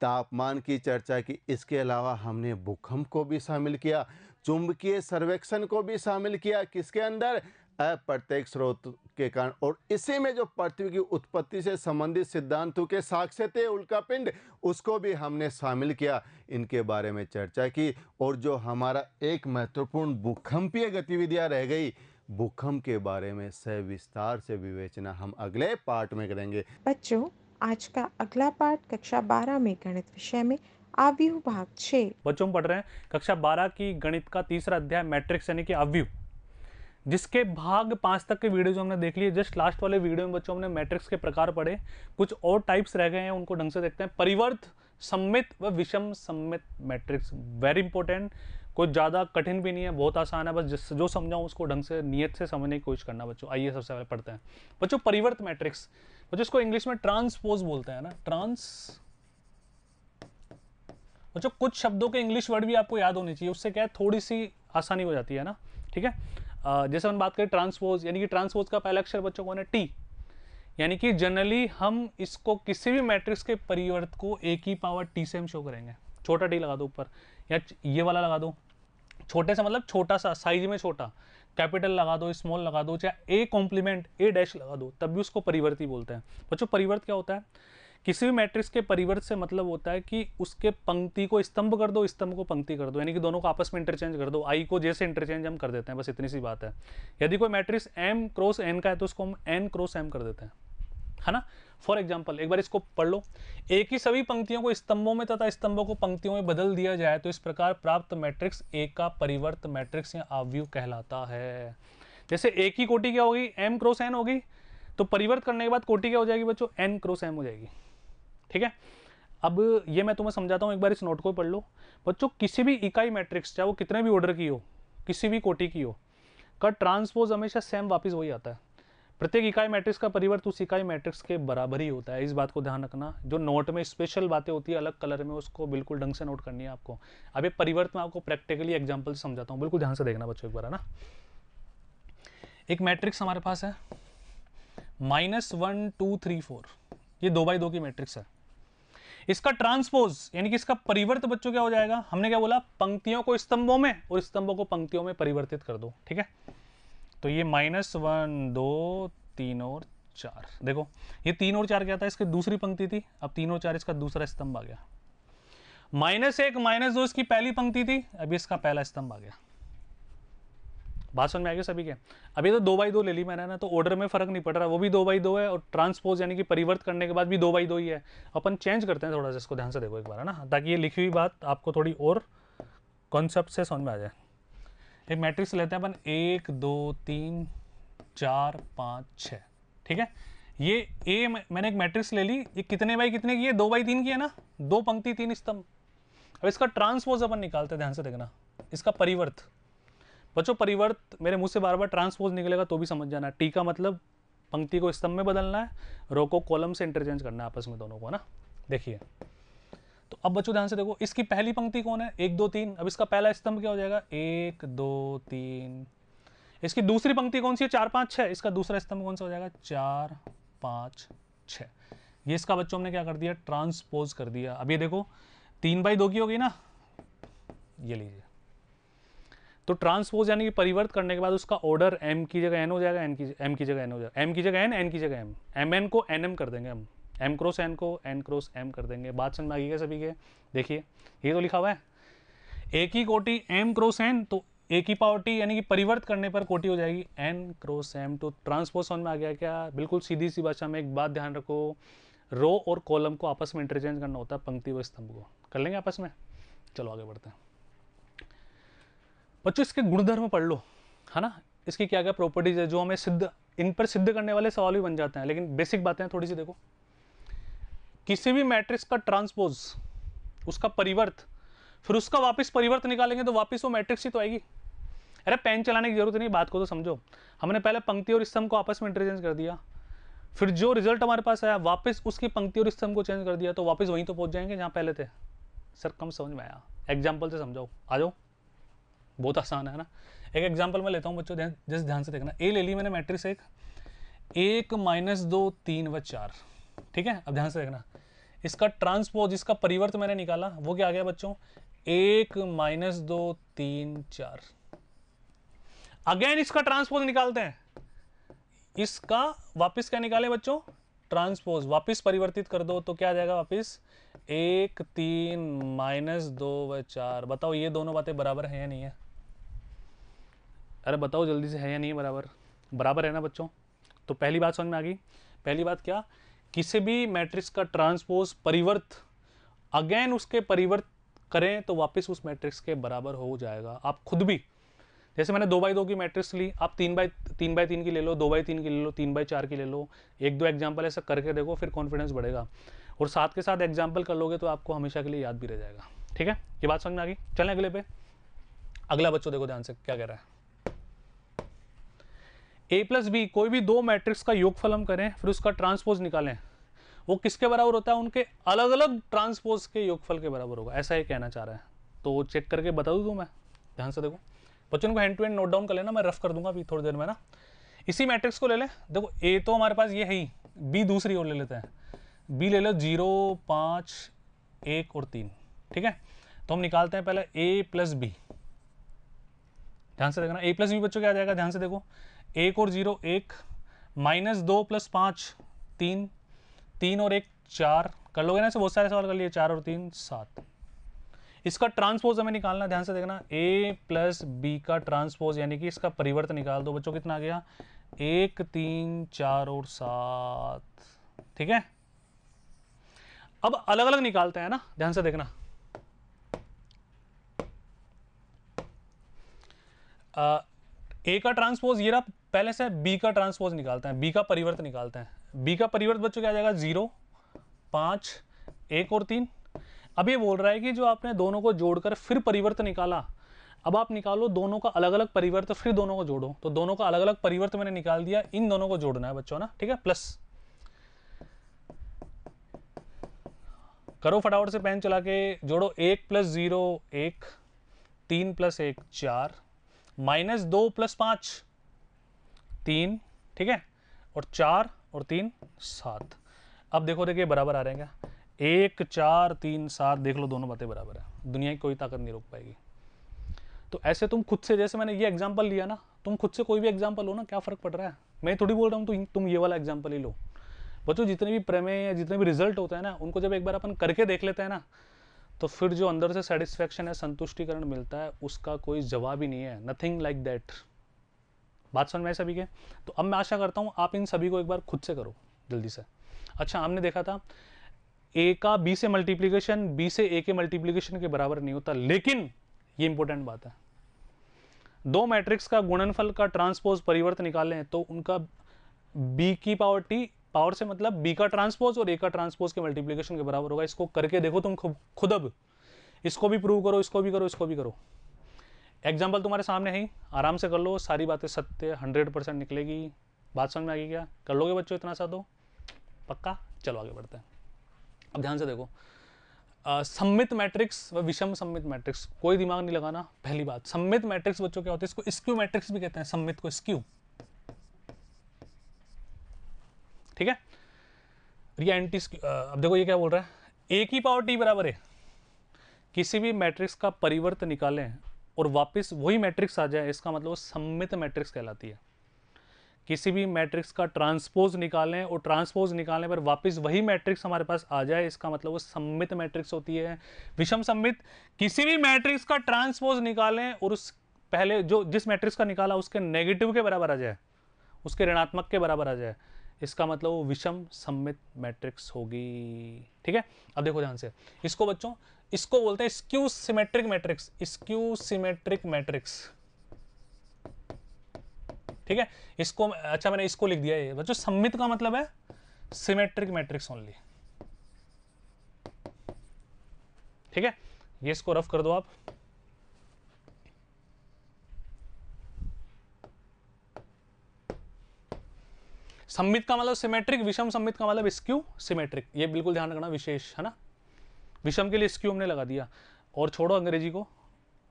C: तापमान की चर्चा की इसके अलावा हमने भूकंप को भी शामिल किया चुंबकीय सर्वेक्षण को भी शामिल किया किसके अंदर अप्रत्यक्ष स्रोत के कारण और इसी में जो पृथ्वी की उत्पत्ति से संबंधित सिद्धांतों के साक्ष्य थे उल्का पिंड उसको भी हमने शामिल किया इनके बारे में चर्चा की और जो हमारा एक महत्वपूर्ण भूकंपीय गतिविधियाँ रह गई भूकंप के बारे में सविस्तार से विवेचना हम अगले पार्ट में करेंगे
B: बच्चों आज का अगला पार्ट कक्षा 12 में गणित विषय में अव्यू भाग छे
C: बच्चों पढ़ रहे हैं
D: कक्षा 12 की गणित का तीसरा अध्याय मैट्रिक्स यानी कि अव्यू जिसके भाग पाँच तक के वीडियो जो हमने देख लिए जस्ट लास्ट वाले वीडियो में बच्चों हमने मैट्रिक्स के प्रकार पढ़े कुछ और टाइप्स रह गए हैं उनको ढंग से देखते हैं परिवर्त सम्मित व विषम सम्मित मैट्रिक्स वेरी इंपॉर्टेंट कुछ ज़्यादा कठिन भी नहीं है बहुत आसान है बस जिस जो समझाऊँ उसको ढंग से नियत से समझने की कोशिश करना बच्चों आइए सबसे पहले पढ़ते हैं बच्चों परिवर्त मैट्रिक्स बच्चों इसको इंग्लिश में ट्रांसपोज बोलते हैं ना ट्रांस बच्चों कुछ शब्दों के इंग्लिश वर्ड भी आपको याद होने चाहिए उससे क्या है थोड़ी सी आसानी हो जाती है ना ठीक है जैसे हम बात करें ट्रांसपोज यानी कि ट्रांसपोज का पहला अक्षर बच्चों कौन है टी यानी कि जनरली हम इसको किसी भी मैट्रिक्स के परिवर्त को एक ही पावर टी से हम शो करेंगे छोटा टी लगा दो ऊपर या ये वाला लगा दो छोटे से मतलब छोटा सा साइज में छोटा कैपिटल लगा दो स्मॉल लगा दो चाहे ए कॉम्प्लीमेंट ए डैश लगा दो तब भी उसको परिवर्ती बोलते हैं बच्चों परिवर्त क्या होता है किसी भी मैट्रिक्स के परिवर्त से मतलब होता है कि उसके पंक्ति को स्तंभ कर दो स्तंभ को पंक्ति कर दो यानी कि दोनों को आपस में इंटरचेंज कर दो आई को जैसे इंटरचेंज हम कर देते हैं बस इतनी सी बात है यदि कोई मैट्रिक्स एम क्रॉस एन का है तो उसको हम एन क्रॉस एम कर देते हैं है ना फॉर एग्जाम्पल एक बार इसको पढ़ लो एक ही सभी पंक्तियों को स्तंभों में तथा स्तंभों को पंक्तियों में बदल दिया जाए तो इस प्रकार प्राप्त मैट्रिक्स एक का परिवर्त मैट्रिक्स या आव्यू कहलाता है जैसे एक ही कोटि क्या होगी एम क्रोस एन होगी तो परिवर्त करने के बाद कोटि क्या हो जाएगी बच्चों एन क्रोस एम हो जाएगी ठीक है अब ये मैं तुम्हें समझाता हूँ एक बार इस नोट को पढ़ लो बच्चों किसी भी इकाई मैट्रिक्स चाहे वो कितने भी ऑर्डर की हो किसी भी कोटि की हो का ट्रांसपोज हमेशा सेम वापस वही आता है प्रत्येक इकाई मैट्रिक्स का परिवर्त उस इकाई मैट्रिक्स के बराबर ही होता है इस बात को ध्यान रखना जो नोट में स्पेशल बातें होती है अलग कलर में उसको बिल्कुल ढंग से नोट करनी है आपको अब एक परिवर्त में आपको प्रैक्टिकली एग्जाम्पल समझाता हूँ बिल्कुल ध्यान से देखना बच्चों एक बार है ना एक मैट्रिक्स हमारे पास है minus one two three four ये दो बाई दो की मैट्रिक्स है इसका ट्रांसपोज यानी कि इसका परिवर्त बच्चों क्या हो जाएगा हमने क्या बोला पंक्तियों को स्तंभों में और स्तंभों को पंक्तियों में परिवर्तित कर दो ठीक है तो ये माइनस वन दो तीन और चार देखो ये तीन और चार क्या था इसकी दूसरी पंक्ति थी अब तीन और चार इसका दूसरा स्तंभ आ गया माइनस एक माइनस दो इसकी पहली पंक्ति थी अभी इसका पहला स्तंभ आ गया बात समझ में आ गया सभी के अभी तो दो बाई दो ले ली मैंने ना तो ऑर्डर में फर्क नहीं पड़ रहा वो भी दो बाई दो है और ट्रांसपोज यानी कि परिवर्त करने के बाद भी दो बाई दो ही है अपन चेंज करते हैं थोड़ा सा इसको ध्यान से देखो एक बार है ना ताकि ये लिखी हुई बात आपको थोड़ी और कॉन्सेप्ट से समझ में आ जाए एक मैट्रिक्स लेते हैं अपन एक दो तीन चार पाँच छ ठीक है ये ए मैंने एक मैट्रिक्स ले ली ये कितने बाई कितने की है दो बाई तीन की है ना दो पंक्ति तीन स्तंभ अब इसका ट्रांसपोज अपन निकालते हैं ध्यान से देखना इसका परिवर्त बच्चों परिवर्त मेरे मुंह से बार बार ट्रांसपोज निकलेगा तो भी समझ जाना टी का मतलब पंक्ति को स्तंभ में बदलना है रो को कॉलम से इंटरचेंज करना है आपस में दोनों को ना देखिए तो अब बच्चों ध्यान से देखो इसकी पहली पंक्ति कौन है एक दो तीन अब इसका पहला स्तंभ क्या हो जाएगा एक दो तीन इसकी दूसरी पंक्ति कौन सी है चार पांच छह इसका दूसरा स्तंभ कौन सा हो जाएगा चार पांच छ ये इसका बच्चों हमने क्या कर दिया ट्रांसपोज कर दिया अब ये देखो तीन बाई दो की होगी ना ये लीजिए तो ट्रांसपोज यानी कि परिवर्त करने के बाद उसका ऑर्डर एम की जगह एन हो जाएगा एन की एम की जगह एन हो जाएगा एम की जगह एन एन की जगह एम एम एन को एन एम कर देंगे हम एम क्रॉस एन को एन क्रॉस एम कर देंगे बात समझ में आ गई है सभी के देखिए ये तो लिखा हुआ है एक ही कोटी एम क्रॉस एन तो एक ही पावर टी यानी कि परिवर्त करने पर कोटी हो जाएगी एन क्रॉस एम तो ट्रांसपोज में आ गया क्या बिल्कुल सीधी सी भाषा में एक बात ध्यान रखो रो और कॉलम को आपस में इंटरचेंज करना होता है पंक्ति व स्तंभ को कर लेंगे आपस में चलो आगे बढ़ते हैं बच्चों इसके गुणधर्म पढ़ लो है ना इसकी क्या क्या प्रॉपर्टीज है जो हमें सिद्ध इन पर सिद्ध करने वाले सवाल भी बन जाते हैं लेकिन बेसिक बातें थोड़ी सी देखो किसी भी मैट्रिक्स का ट्रांसपोज उसका परिवर्त फिर उसका वापस परिवर्त निकालेंगे तो वापस वो मैट्रिक्स ही तो आएगी अरे पेन चलाने की जरूरत नहीं बात को तो समझो हमने पहले पंक्ति और स्तंभ को आपस में इंटरचेंज कर दिया फिर जो रिजल्ट हमारे पास आया वापस उसकी पंक्ति और स्तंभ को चेंज कर दिया तो वापस वहीं तो पहुंच जाएंगे जहाँ पहले थे सर कम समझ में आया एग्जाम्पल से समझाओ आ जाओ बहुत आसान है ना एक एग्जाम्पल मैं लेता हूँ बच्चों जिस ध्यान से देखना ए ले ली मैंने मैट्रिक्स एक एक माइनस दो तीन व चार ठीक है अब ध्यान से देखना इसका ट्रांसपोज इसका परिवर्त मैंने निकाला वो क्या आ गया बच्चों एक माइनस दो तीन चार अगेन इसका ट्रांसपोज निकालते हैं इसका वापस क्या निकाले बच्चों ट्रांसपोज वापस परिवर्तित कर दो तो क्या आ जाएगा वापस एक तीन माइनस दो व चार बताओ ये दोनों बातें बराबर है या नहीं है अरे बताओ जल्दी से है या नहीं बराबर बराबर है ना बच्चों तो पहली बात समझ में आ गई पहली बात क्या किसी भी मैट्रिक्स का ट्रांसपोज परिवर्त अगेन उसके परिवर्त करें तो वापस उस मैट्रिक्स के बराबर हो जाएगा आप खुद भी जैसे मैंने दो बाई दो की मैट्रिक्स ली आप तीन बाई तीन बाई तीन की ले लो दो बाई तीन की ले लो तीन बाई चार की ले लो एक दो एग्जाम्पल ऐसा करके देखो फिर कॉन्फिडेंस बढ़ेगा और साथ के साथ एग्जाम्पल कर लोगे तो आपको हमेशा के लिए याद भी रह जाएगा ठीक है ये बात समझ में आ गई चलें अगले पे अगला बच्चों देखो ध्यान से क्या कह रहा है ए प्लस बी कोई भी दो मैट्रिक्स का योगफल हम करें फिर उसका ट्रांसपोज निकालें वो किसके बराबर होता है उनके अलग अलग ट्रांसपोज के योगफल के बराबर होगा ऐसा ही कहना चाह रहा है तो चेक करके बता दूँ मैं ध्यान से देखो बच्चों को hand to hand note down कर लेना मैं रफ कर दूंगा अभी थोड़ी देर में ना इसी मैट्रिक्स को ले लें देखो ए तो हमारे पास ये है ही बी दूसरी ओर ले लेते हैं बी ले लो जीरो पाँच एक और तीन ठीक है तो हम निकालते हैं पहले ए प्लस बी ध्यान से देखना ए प्लस बी बच्चों क्या आ जाएगा ध्यान से देखो एक और ज़ीरो एक माइनस दो प्लस पाँच तीन तीन और एक चार कर लोगे ना ऐसे बहुत सारे सवाल कर लिए चार और तीन सात इसका ट्रांसपोज हमें निकालना ध्यान से देखना ए प्लस बी का ट्रांसपोज यानी कि इसका परिवर्तन निकाल दो बच्चों कितना आ गया एक तीन चार और सात ठीक है अब अलग अलग निकालते हैं ना ध्यान से देखना आ, ए का ट्रांसपोज ये रहा पहले से बी का ट्रांसपोज निकालते हैं बी का परिवर्त निकालते हैं बी का परिवर्त बच्चों क्या जाएगा जीरो पाँच एक और तीन अब ये बोल रहा है कि जो आपने दोनों को जोड़कर फिर परिवर्त निकाला अब आप निकालो दोनों का अलग अलग परिवर्त फिर दोनों को जोड़ो तो दोनों का अलग अलग परिवर्त मैंने निकाल दिया इन दोनों को जोड़ना है बच्चों ना ठीक है प्लस करो फटाफट से पेन चला के जोड़ो एक प्लस जीरो एक तीन प्लस एक चार माइनस दो प्लस पाँच तीन ठीक है और चार और तीन सात अब देखो देखिए बराबर आ रहे हैं एक चार तीन सात देख लो दोनों बातें बराबर है दुनिया की कोई ताकत नहीं रोक पाएगी तो ऐसे तुम खुद से जैसे मैंने ये एग्जाम्पल लिया ना तुम खुद से कोई भी एग्जाम्पल लो ना क्या फ़र्क पड़ रहा है मैं थोड़ी बोल रहा हूँ तो तुम ये वाला एग्जाम्पल ही लो बच्चों जितने भी प्रमेय या जितने भी रिजल्ट होते हैं ना उनको जब एक बार अपन करके देख लेते हैं ना तो फिर जो अंदर से सेटिस्फेक्शन है संतुष्टिकरण मिलता है उसका कोई जवाब ही नहीं है नथिंग लाइक दैट बात सुन मैं सभी के तो अब मैं आशा करता हूँ आप इन सभी को एक बार खुद से करो जल्दी से अच्छा हमने देखा था ए का बी से मल्टीप्लीकेशन बी से ए के मल्टीप्लीकेशन के बराबर नहीं होता लेकिन ये इंपॉर्टेंट बात है दो मैट्रिक्स का गुणनफल का ट्रांसपोज परिवर्तन निकालें तो उनका बी की पावर टी पावर से मतलब बी का ट्रांसपोज और ए का ट्रांसपोज के मल्टीप्लीकेशन के बराबर होगा इसको करके देखो तुम खुद अब इसको भी प्रूव करो इसको भी करो इसको भी करो एग्जाम्पल तुम्हारे सामने है आराम से कर लो सारी बातें सत्य हंड्रेड परसेंट निकलेगी बात समझ में आ गई क्या कर लोगे बच्चों इतना सा तो पक्का चलो आगे बढ़ते हैं अब ध्यान से देखो सम्मित मैट्रिक्स व विषम सम्मित मैट्रिक्स कोई दिमाग नहीं लगाना पहली बात सम्मित मैट्रिक्स बच्चों क्या होते हैं इसको स्क्यू मैट्रिक्स भी कहते हैं सम्मित को स्क्यू ठीक है ये एंटी अब देखो ये क्या बोल रहा है ए की पावर टी बराबर है किसी भी मैट्रिक्स का परिवर्त निकालें और वापस वही मैट्रिक्स आ जाए इसका मतलब वो सम्मित मैट्रिक्स कहलाती है किसी भी मैट्रिक्स का ट्रांसपोज निकालें और ट्रांसपोज निकालने पर वापस वही मैट्रिक्स हमारे पास आ जाए इसका मतलब वो सम्मित मैट्रिक्स होती है विषम सम्मित किसी भी मैट्रिक्स का ट्रांसपोज निकालें और उस पहले जो जिस मैट्रिक्स का निकाला उसके नेगेटिव के बराबर आ जाए उसके ऋणात्मक के बराबर आ जाए इसका मतलब वो विषम सम्मित मैट्रिक्स होगी ठीक है अब देखो ध्यान से इसको बच्चों इसको बोलते हैं skew symmetric matrix skew symmetric matrix ठीक है इसको अच्छा मैंने इसको लिख दिया ये बच्चों सम्मित का मतलब है सिमेट्रिक मैट्रिक्स ओनली ठीक है ये इसको रफ कर दो आप सम्मित का मतलब सिमेट्रिक विषम सम्मित का मतलब स्क्यू सिमेट्रिक ये बिल्कुल ध्यान रखना विशेष है ना विषम के लिए स्क्यू हमने लगा दिया और छोड़ो अंग्रेजी को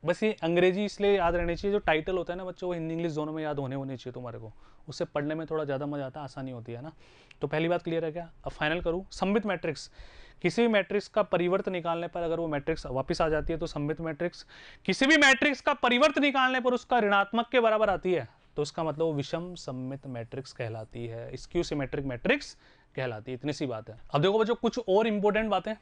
D: बस ये अंग्रेजी इसलिए याद रहनी चाहिए जो टाइटल होता है ना बच्चों वो हिंदी इंग्लिश दोनों में याद होने होने चाहिए तुम्हारे को उससे पढ़ने में थोड़ा ज़्यादा मज़ा आता है आसानी होती है ना तो पहली बात क्लियर है क्या अब फाइनल करूँ संबित मैट्रिक्स किसी भी मैट्रिक्स का परिवर्त निकालने पर अगर वो मैट्रिक्स वापस आ जाती है तो संबित मैट्रिक्स किसी भी मैट्रिक्स का परिवर्त निकालने पर उसका ऋणात्मक के बराबर आती है तो उसका मतलब वो विषम सम्मित मैट्रिक्स कहलाती है स्क्यू सिमेट्रिक मैट्रिक्स कहलाती है इतनी सी बात है अब देखो बच्चों कुछ और इंपॉर्टेंट बातें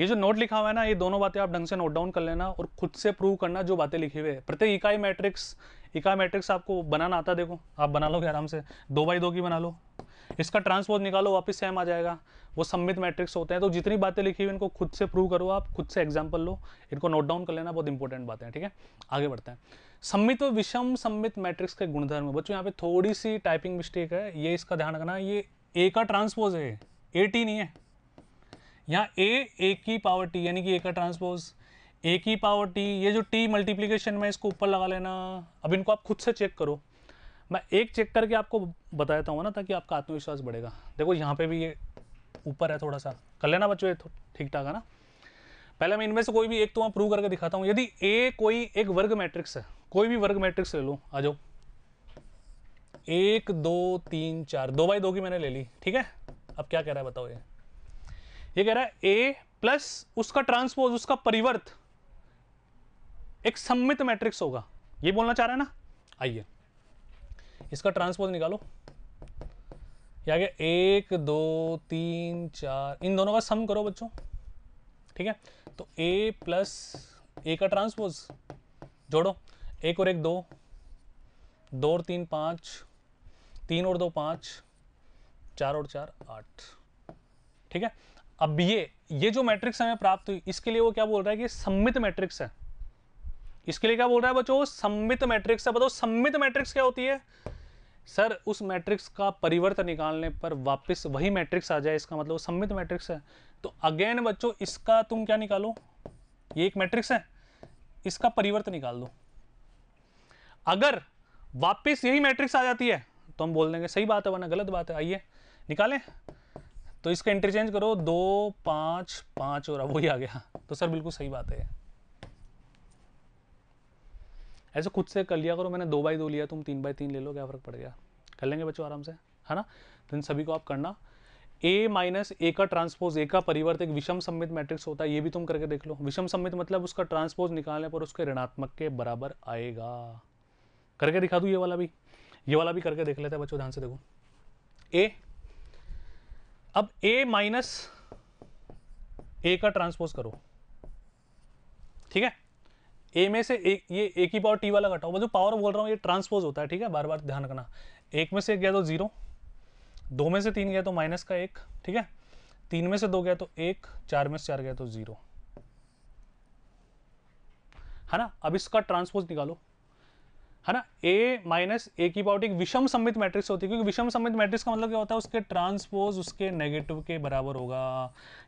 D: ये जो नोट लिखा हुआ है ना ये दोनों बातें आप ढंग से नोट डाउन कर लेना और खुद से प्रूव करना जो बातें लिखी हुई है प्रत्येक इकाई मैट्रिक्स इकाई मैट्रिक्स आपको बनाना आता है देखो आप बना लोगे आराम से दो बाई दो की बना लो इसका ट्रांसपोज निकालो वापस सेम आ जाएगा वो सम्मित मैट्रिक्स होते हैं तो जितनी बातें लिखी हुई इनको खुद से प्रूव करो आप खुद से एग्जाम्पल लो इनको नोट डाउन कर लेना बहुत इंपॉर्टेंट बातें ठीक है आगे बढ़ते हैं सम्मित विषम सम्मित मैट्रिक्स के गुणधर्म बच्चों यहाँ पे थोड़ी सी टाइपिंग मिस्टेक है ये इसका ध्यान रखना ये ए का ट्रांसपोज है ए टी नहीं है यहाँ ए ए की पावर टी यानी कि ए का ट्रांसपोज ए की पावर टी ये जो टी मल्टीप्लीकेशन में इसको ऊपर लगा लेना अब इनको आप खुद से चेक करो मैं एक चेक करके आपको बता देता हूँ ना ताकि आपका आत्मविश्वास बढ़ेगा देखो यहाँ पे भी ये ऊपर है थोड़ा सा कर लेना बच्चों ये ठीक ठाक है ना पहले मैं इनमें से कोई भी एक तो वहाँ प्रूव करके दिखाता हूँ यदि ए कोई एक वर्ग मैट्रिक्स है कोई भी वर्ग मैट्रिक्स ले लो आ जाओ एक दो तीन चार दो बाई दो की मैंने ले ली ठीक है अब क्या कह रहा है बताओ ये ये कह रहा है ए प्लस उसका ट्रांसपोज उसका परिवर्त एक सम्मित मैट्रिक्स होगा ये बोलना चाह रहा है ना आइए इसका ट्रांसपोज निकालो या गया एक दो तीन चार इन दोनों का सम करो बच्चों ठीक है तो ए प्लस ए का ट्रांसपोज जोड़ो एक और एक दो दो और तीन पाँच तीन और दो पाँच चार और चार आठ ठीक है अब ये ये जो मैट्रिक्स हमें प्राप्त हुई इसके लिए वो क्या बोल रहा है कि सम्मित मैट्रिक्स है इसके लिए क्या बोल रहा है बच्चों सम्मित मैट्रिक्स है बताओ सम्मित मैट्रिक्स क्या होती है सर उस मैट्रिक्स का परिवर्तन निकालने पर वापस वही मैट्रिक्स आ जाए इसका मतलब सम्मित मैट्रिक्स है तो अगेन बच्चों इसका तुम क्या निकालो ये एक मैट्रिक्स है इसका परिवर्तन निकाल दो अगर वापस यही मैट्रिक्स आ जाती है तो हम बोल देंगे सही बात है वरना गलत बात है आइए निकालें तो इसका इंटरचेंज करो दो पाँच पाँच और अब वही आ गया तो सर बिल्कुल सही बात है ऐसे खुद से कर लिया करो मैंने दो बाई दो लिया तुम तीन बाई तीन ले लो क्या फ़र्क पड़ गया कर लेंगे बच्चों आराम से है ना तो इन सभी को आप करना ए माइनस ए का ट्रांसपोज ए का परिवर्त एक विषम सम्मित मैट्रिक्स होता है ये भी तुम करके देख लो विषम सम्मित मतलब उसका ट्रांसपोज निकालने पर उसके ऋणात्मक के बराबर आएगा करके दिखा दू ये वाला भी ये वाला भी करके देख लेते हैं बच्चों ध्यान से देखो ए अब ए माइनस ए का ट्रांसपोज करो ठीक है ए में से एक ये एक ही पावर टी वाला घटाओ मैं जो पावर बोल रहा हूँ ये ट्रांसपोज होता है ठीक है बार बार ध्यान रखना एक में से गया तो ज़ीरो दो में से तीन गया तो माइनस का एक ठीक है तीन में से दो गया तो एक चार में से चार गया तो ज़ीरो है ना अब इसका ट्रांसपोज निकालो है ना ए माइनस ए की पावर एक विषम सम्मित मैट्रिक्स होती है क्योंकि विषम सम्मित मैट्रिक्स का मतलब क्या होता है उसके ट्रांसपोज उसके नेगेटिव के बराबर होगा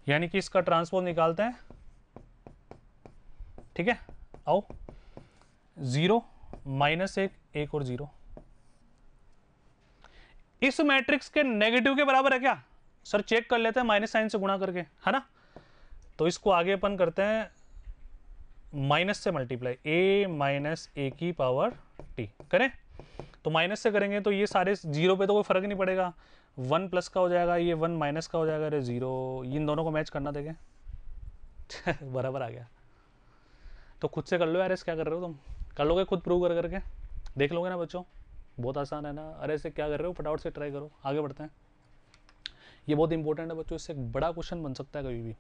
D: यानी कि इसका ट्रांसपोज निकालते हैं ठीक है आओ जीरो माइनस एक एक और जीरो इस मैट्रिक्स के नेगेटिव के बराबर है क्या सर चेक कर लेते हैं माइनस साइन से गुणा करके है ना तो इसको आगे अपन करते हैं माइनस से मल्टीप्लाई ए माइनस ए की पावर टी करें तो माइनस से करेंगे तो ये सारे जीरो पे तो कोई फर्क नहीं पड़ेगा वन प्लस का हो जाएगा ये वन माइनस का हो जाएगा अरे जीरो इन दोनों को मैच करना देखें बराबर आ गया तो खुद से कर लो यार इस क्या कर रहे हो तुम कर लोगे खुद प्रूव कर करके देख लोगे ना बच्चों बहुत आसान है ना अरे इसे क्या कर रहे हो फटाफट से ट्राई करो आगे बढ़ते हैं ये बहुत इंपॉर्टेंट है बच्चों इससे एक बड़ा क्वेश्चन बन सकता है कभी भी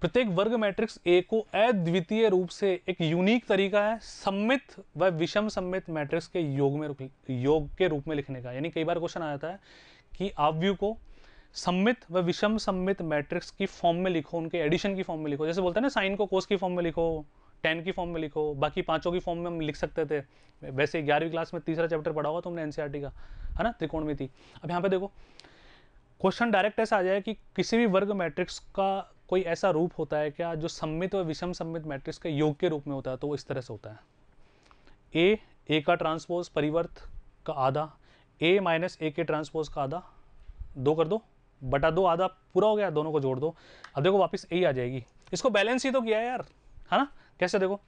D: प्रत्येक वर्ग मैट्रिक्स ए को अद्वितीय रूप से एक यूनिक तरीका है सम्मित व विषम सम्मित मैट्रिक्स के योग में योग के रूप में लिखने का यानी कई बार क्वेश्चन आ जाता है कि आव्यू को सम्मित व विषम सम्मित मैट्रिक्स की फॉर्म में लिखो उनके एडिशन की फॉर्म में लिखो जैसे बोलते हैं ना साइन को कोस की फॉर्म में लिखो टेन की फॉर्म में लिखो बाकी पाँचों की फॉर्म में हम लिख सकते थे वैसे ग्यारहवीं क्लास में तीसरा चैप्टर पढ़ा हुआ तुमने एनसीआर e का है ना त्रिकोण में थी अब यहाँ पे देखो क्वेश्चन डायरेक्ट ऐसा आ जाए कि किसी भी वर्ग मैट्रिक्स का कोई ऐसा रूप होता है क्या जो सम्मित व विषम सम्मित मैट्रिक्स के योग के रूप में होता है तो वो इस तरह से होता है ए ए का ट्रांसपोज परिवर्त का आधा ए माइनस ए के ट्रांसपोज का आधा दो कर दो बटा दो आधा पूरा हो गया दोनों को जोड़ दो अब देखो वापस ए आ जाएगी इसको बैलेंस ही तो किया है यार है ना कैसे देखो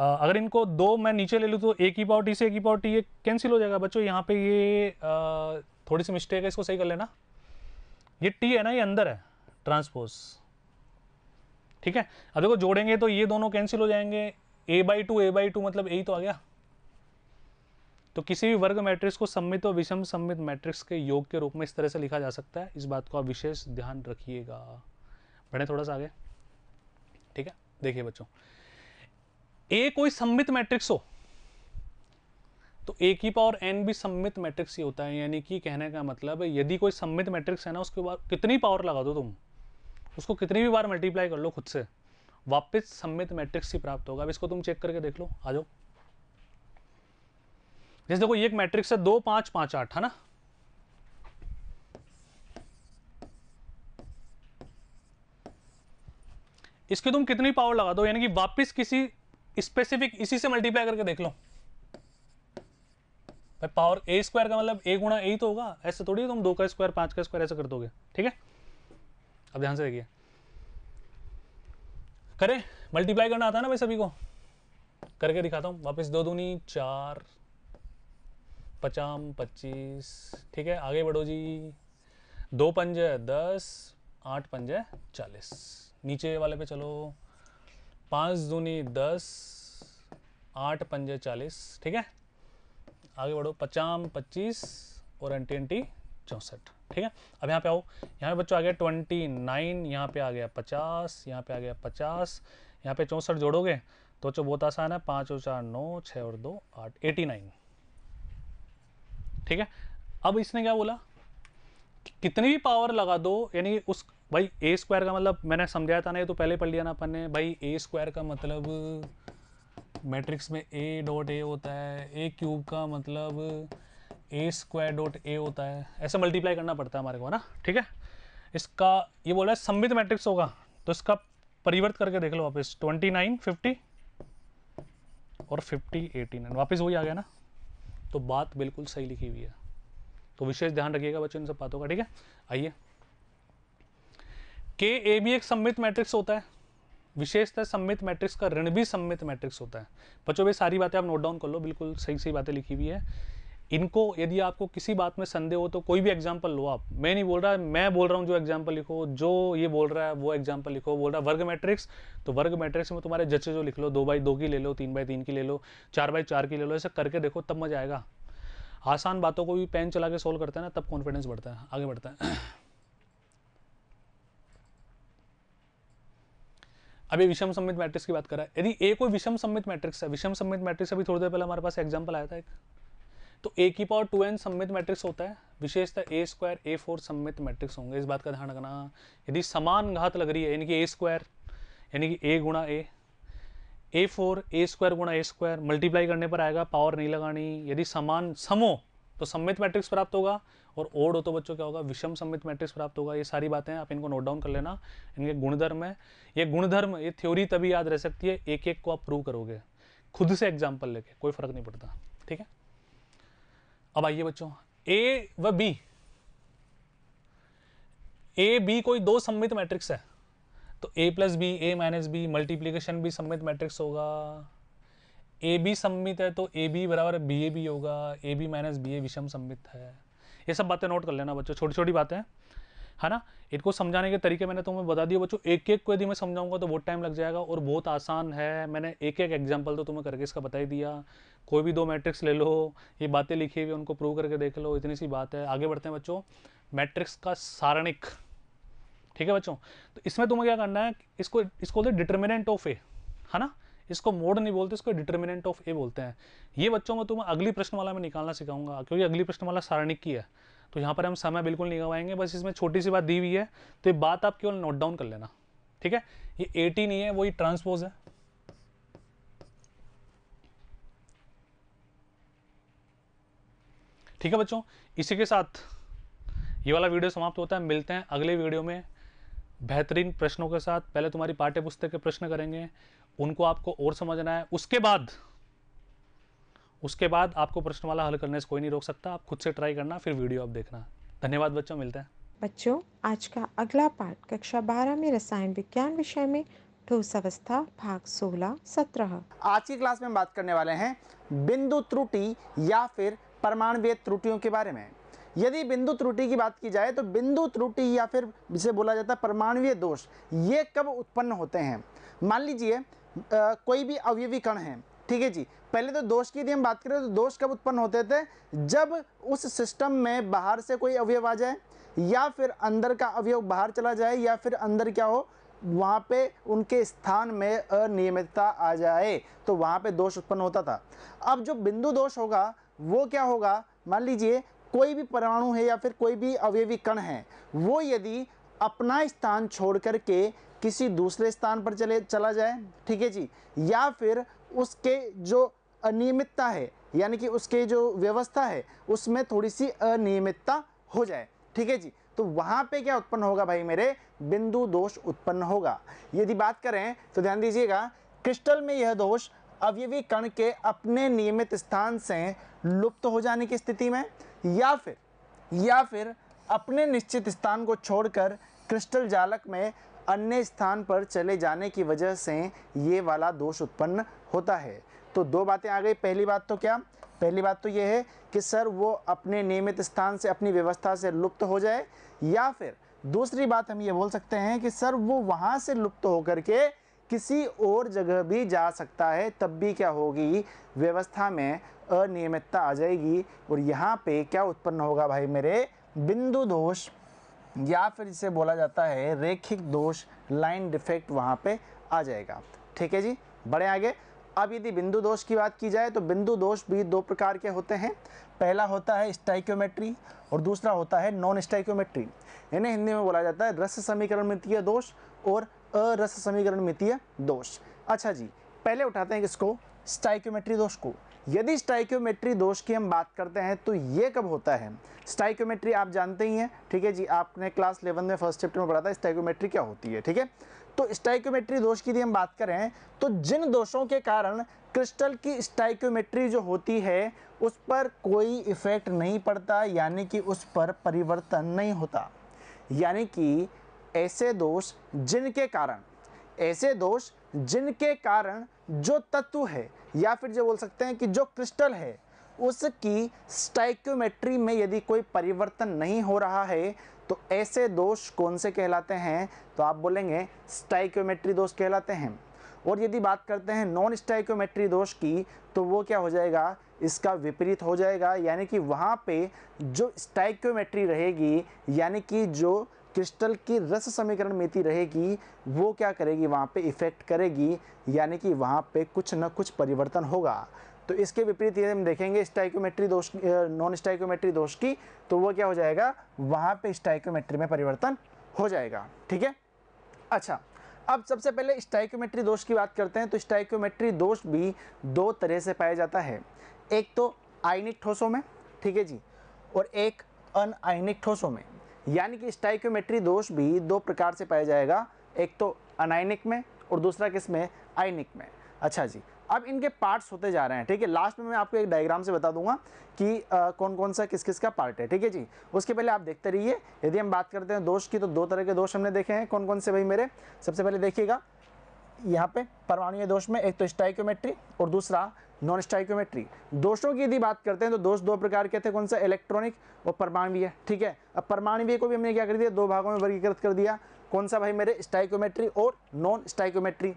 D: आ, अगर इनको दो मैं नीचे ले लूँ तो एक ही पावर टी से एक ही पावर टी ये कैंसिल हो जाएगा बच्चों यहाँ पे ये आ, थोड़ी सी मिस्टेक है इसको सही कर लेना ये टी है ना ये अंदर है ट्रांसपोज ठीक है अब देखो जोड़ेंगे तो ये दोनों कैंसिल हो जाएंगे A by two A by two मतलब ए तो आ गया तो किसी भी वर्ग मैट्रिक्स को सम्मित और विषम सम्मित मैट्रिक्स के योग के रूप में इस तरह से लिखा जा सकता है इस बात को आप विशेष ध्यान रखिएगा बढ़े थोड़ा सा आगे ठीक है देखिए बच्चों ए कोई सम्मित मैट्रिक्स हो तो ए की पावर एन भी सम्मित मैट्रिक्स ही होता है यानी कि कहने का मतलब है यदि कोई सम्मित मैट्रिक्स है ना उसके बाद कितनी पावर लगा दो तुम उसको कितनी भी बार मल्टीप्लाई कर लो खुद से वापस सम्मित मैट्रिक्स ही प्राप्त होगा अब इसको तुम चेक करके देख लो आ जाओ जैसे देखो ये एक मैट्रिक्स है दो पाँच पाँच आठ है ना इसकी तुम कितनी पावर लगा दो यानी कि वापस किसी स्पेसिफिक इसी से मल्टीप्लाई करके देख लो भाई पावर ए स्क्वायर का मतलब ए गुणा ए तो होगा ऐसे थोड़ी तुम दो का स्क्वायर पांच का स्क्वायर ऐसे कर दोगे ठीक है अब ध्यान से देखिए करें मल्टीप्लाई करना आता है ना भाई सभी को करके दिखाता हूँ वापस दो दूनी चार पचाम पच्चीस ठीक है आगे बढ़ो जी दो पंजे दस आठ पंजे चालीस नीचे वाले पे चलो पाँच दूनी दस आठ पंजे चालीस ठीक है आगे बढ़ो पचाम पच्चीस और एंटी चौंसठ ठीक है अब यहाँ पे आओ यहाँ पे बच्चों आ गया ट्वेंटी नाइन यहाँ पे आ गया पचास यहाँ पे आ गया पचास यहाँ पे चौंसठ जोड़ोगे तो बच्चों बहुत आसान है पाँच और चार नौ छः और दो आठ एटी नाइन ठीक है अब इसने क्या बोला कितनी भी पावर लगा दो यानी उस भाई ए स्क्वायर का मतलब मैंने समझाया था ना ये तो पहले पढ़ लिया ना अपन ने भाई ए स्क्वायर का मतलब मैट्रिक्स में ए डॉट ए होता है ए क्यूब का मतलब ए स्क्वायर डॉट ए होता है ऐसे मल्टीप्लाई करना पड़ता है हमारे को है ना ठीक है इसका ये बोला है सम्मित मैट्रिक्स होगा तो इसका परिवर्त करके देख लो वापस ट्वेंटी नाइन फिफ्टी और फिफ्टी एटी नाइन वापस वही आ गया ना तो बात बिल्कुल सही लिखी हुई है तो विशेष ध्यान रखिएगा बच्चों इन सब बातों का ठीक है आइए के ए भी एक सम्मित मैट्रिक्स होता है विशेषतः सम्मित मैट्रिक्स का ऋण भी सम्मित मैट्रिक्स होता है बच्चों ये सारी बातें आप नोट डाउन कर लो बिल्कुल सही सही बातें लिखी हुई है इनको यदि आपको किसी बात में संदेह हो तो कोई भी एग्जाम्पल लो आप मैं नहीं बोल रहा मैं बोल रहा हूँ जो एग्जाम्पल लिखो जो ये बोल रहा है वो एग्जाम्पल लिखो बोल रहा है वर्ग मैट्रिक्स तो वर्ग मैट्रिक्स में तुम्हारे जचे जो लिख लो दो बाई दो की ले लो तीन बाई तीन की ले लो चार बाई चार की ले लो ऐसे करके देखो तब मजा आएगा आसान बातों को भी पेन चला के सोल्व करते हैं ना तब कॉन्फिडेंस बढ़ता है आगे बढ़ता है अभी विषम सम्मित मैट्रिक्स की बात करा है यदि ए कोई विषम सम्मित मैट्रिक्स है विषम सम्मित मैट्रिक्स अभी थोड़ी देर पहले हमारे पास एग्जाम्पल आया था एक तो ए की पावर टू एन सम्मित मैट्रिक्स होता है विशेषता ए स्क्वायर ए फोर सम्मित मैट्रिक्स होंगे इस बात का ध्यान रखना यदि समान घात लग रही है यानी कि ए स्क्वायर यानी कि ए गुणा ए ए फोर ए स्क्वायर गुणा ए स्क्वायर मल्टीप्लाई करने पर आएगा पावर नहीं लगानी यदि समान समो तो सम्मित मैट्रिक्स प्राप्त होगा और ओड हो तो बच्चों क्या होगा विषम सम्मित मैट्रिक्स प्राप्त होगा ये सारी बातें आप इनको नोट डाउन कर लेना इनके गुणधर्म है ये गुणधर्म ये थ्योरी तभी याद रह सकती है एक एक को आप प्रूव करोगे खुद से एग्जाम्पल लेके कोई फर्क नहीं पड़ता ठीक है अब आइए बच्चों ए व बी ए बी कोई दो सम्मित मैट्रिक्स है तो A plus B A minus B multiplication भी सम्मित मैट्रिक्स होगा ए बी सम्मित है तो ए बी बराबर बी ए बी होगा A B minus B A विषम सम्मित है ये सब बातें नोट कर लेना बच्चों छोटी छोटी बातें हैं है ना इनको समझाने के तरीके मैंने तुम्हें बता दिए बच्चों एक एक को यदि मैं समझाऊंगा तो बहुत टाइम लग जाएगा और बहुत आसान है मैंने एक एक एग्जाम्पल तो तुम्हें करके इसका बता ही दिया कोई भी दो मैट्रिक्स ले लो ये बातें लिखी हुई उनको प्रूव करके देख लो इतनी सी बात है आगे बढ़ते हैं बच्चों मैट्रिक्स का सारणिक ठीक है बच्चों तो इसमें तुम्हें क्या करना है इसको इसको डिटर्मिनेंट ऑफ ए है ना इसको मोड नहीं बोलते इसको डिटर्मिनेंट ऑफ ए बोलते हैं ये बच्चों तो में तुम्हें अगली प्रश्न वाला में निकालना सिखाऊंगा क्योंकि अगली प्रश्न वाला सारणिक की है तो यहाँ पर हम समय बिल्कुल नहीं गवाएंगे बस इसमें छोटी सी बात दी हुई है तो ये बात आप केवल नोट डाउन कर लेना ठीक है ये एटी नहीं है वही ट्रांसपोज है ठीक है बच्चों इसी के साथ ये वाला वीडियो समाप्त होता है मिलते हैं अगले वीडियो में बेहतरीन प्रश्नों के साथ पहले तुम्हारी पाठ्य पुस्तक के प्रश्न करेंगे उनको आपको और समझना है उसके बाद उसके बाद आपको प्रश्न वाला हल करने से कोई नहीं रोक सकता आप खुद से ट्राई करना फिर वीडियो आप देखना धन्यवाद बच्चों मिलते हैं
B: बच्चों आज का अगला पाठ कक्षा बारह में रसायन विज्ञान विषय में ठोस अवस्था भाग सोलह सत्रह
E: आज की क्लास में बात करने वाले हैं बिंदु त्रुटि या फिर परमाणुवीय त्रुटियों के बारे में यदि बिंदु त्रुटि की बात की जाए तो बिंदु त्रुटि या फिर जिसे बोला जाता है परमाणुवीय दोष ये कब उत्पन्न होते हैं मान लीजिए कोई भी अवयवी कण है ठीक है जी पहले तो दोष की यदि हम बात करें तो दोष कब उत्पन्न होते थे जब उस सिस्टम में बाहर से कोई अवयव आ जाए या फिर अंदर का अवयव बाहर चला जाए या फिर अंदर क्या हो वहाँ पे उनके स्थान में अनियमितता आ जाए तो वहाँ पे दोष उत्पन्न होता था अब जो बिंदु दोष होगा वो क्या होगा मान लीजिए कोई भी परमाणु है या फिर कोई भी अवयवी कण है वो यदि अपना स्थान छोड़ कर के किसी दूसरे स्थान पर चले चला जाए ठीक है जी या फिर उसके जो अनियमितता है यानी कि उसके जो व्यवस्था है उसमें थोड़ी सी अनियमितता हो जाए ठीक है जी तो वहाँ पे क्या उत्पन्न होगा भाई मेरे बिंदु दोष उत्पन्न होगा यदि बात करें तो ध्यान दीजिएगा क्रिस्टल में यह दोष अवयवी कण के अपने नियमित स्थान से लुप्त हो जाने की स्थिति में या फिर या फिर अपने निश्चित स्थान को छोड़कर क्रिस्टल जालक में अन्य स्थान पर चले जाने की वजह से ये वाला दोष उत्पन्न होता है तो दो बातें आ गई पहली बात तो क्या पहली बात तो ये है कि सर वो अपने नियमित स्थान से अपनी व्यवस्था से लुप्त हो जाए या फिर दूसरी बात हम ये बोल सकते हैं कि सर वो वहाँ से लुप्त होकर के किसी और जगह भी जा सकता है तब भी क्या होगी व्यवस्था में अनियमितता आ जाएगी और यहाँ पे क्या उत्पन्न होगा भाई मेरे बिंदु दोष या फिर इसे बोला जाता है रेखिक दोष लाइन डिफेक्ट वहाँ पे आ जाएगा ठीक है जी बड़े आगे अब यदि बिंदु दोष की बात की जाए तो बिंदु दोष भी दो प्रकार के होते हैं पहला होता है स्टाइक्योमेट्री और दूसरा होता है नॉन स्टाइक्योमेट्री इन्हें हिंदी में बोला जाता है रस समीकरण मितीय दोष और अरस समीकरण मितीय दोष अच्छा जी पहले उठाते हैं किसको स्टाइक्योमेट्री दोष को यदि स्टाइक्योमेट्री दोष की हम बात करते हैं तो ये कब होता है स्टाइक्योमेट्री आप जानते ही हैं ठीक है जी आपने क्लास इलेवन में फर्स्ट चैप्टर में पढ़ा था स्टाइक्योमेट्री क्या होती है ठीक है तो स्टाइक्योमेट्री दोष की यदि हम बात करें तो जिन दोषों के कारण क्रिस्टल की स्टाइक्योमेट्री जो होती है उस पर कोई इफेक्ट नहीं पड़ता यानी कि उस पर परिवर्तन नहीं होता यानी कि ऐसे दोष जिनके कारण ऐसे दोष जिनके कारण जो तत्व है या फिर जो बोल सकते हैं कि जो क्रिस्टल है उसकी स्टाइक्योमेट्री में यदि कोई परिवर्तन नहीं हो रहा है तो ऐसे दोष कौन से कहलाते हैं तो आप बोलेंगे स्टाइक्योमेट्री दोष कहलाते हैं और यदि बात करते हैं नॉन स्टाइक्योमेट्री दोष की तो वो क्या हो जाएगा इसका विपरीत हो जाएगा यानी कि वहाँ पे जो स्टाइक्योमेट्री रहेगी यानी कि जो क्रिस्टल की रस समीकरण मिति रहेगी वो क्या करेगी वहाँ पे इफ़ेक्ट करेगी यानी कि वहाँ पे कुछ ना कुछ परिवर्तन होगा तो इसके विपरीत यदि हम देखेंगे स्टाइकोमेट्री दोष नॉन स्टाइकोमेट्री दोष की तो वो क्या हो जाएगा वहाँ पे स्टाइकोमेट्री में परिवर्तन हो जाएगा ठीक है अच्छा अब सबसे पहले स्टाइकोमेट्री दोष की बात करते हैं तो स्टाइकोमेट्री दोष भी दो तरह से पाया जाता है एक तो आयनिक ठोसों में ठीक है जी और एक आइनिक ठोसों में यानी कि स्टाइक्योमेट्री दोष भी दो प्रकार से पाया जाएगा एक तो अनाइनिक में और दूसरा किस में आइनिक में अच्छा जी अब इनके पार्ट्स होते जा रहे हैं ठीक है लास्ट में मैं आपको एक डायग्राम से बता दूंगा कि आ, कौन कौन सा किस किस का पार्ट है ठीक है जी उसके पहले आप देखते रहिए यदि हम बात करते हैं दोष की तो दो तरह के दोष हमने देखे हैं कौन कौन से भाई मेरे सबसे पहले देखिएगा यहाँ पे परमाणु दोष में एक तो स्टाइक्योमेट्री और दूसरा नॉन स्टाइकोमेट्री दोषों की यदि बात करते हैं तो दोष दो प्रकार के थे कौन सा इलेक्ट्रॉनिक और परमाणवीय ठीक है अब परमाणवीय को भी हमने क्या कर दिया दो भागों में वर्गीकृत कर दिया कौन सा भाई मेरे स्टाइकोमेट्री और नॉन स्टाइकोमेट्री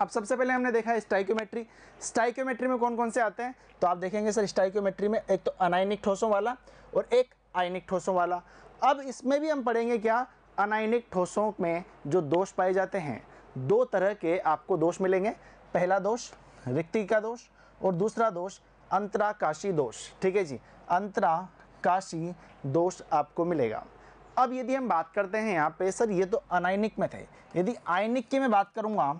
E: अब सबसे पहले हमने देखा है स्टाइक्योमेट्री स्टाइक्योमेट्री में कौन कौन से आते हैं तो आप देखेंगे सर स्टाइक्योमेट्री में एक तो अनाइनिक ठोसों वाला और एक आयनिक ठोसों वाला अब इसमें भी हम पढ़ेंगे क्या अनाइनिक ठोसों में जो दोष पाए जाते हैं दो तरह के आपको दोष मिलेंगे पहला दोष रिक्ति का दोष और दूसरा दोष अंतराकाशी दोष ठीक है जी अंतराकाशी दोष आपको मिलेगा अब यदि हम बात करते हैं यहाँ पे सर ये तो अनायनिक में थे यदि आयनिक की मैं बात करूँगा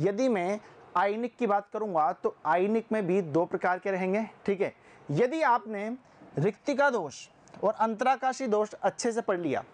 E: यदि मैं आयनिक की बात करूँगा तो आयनिक में भी दो प्रकार के रहेंगे ठीक है यदि आपने रिक्तिका दोष और अंतराकाशी दोष अच्छे से पढ़ लिया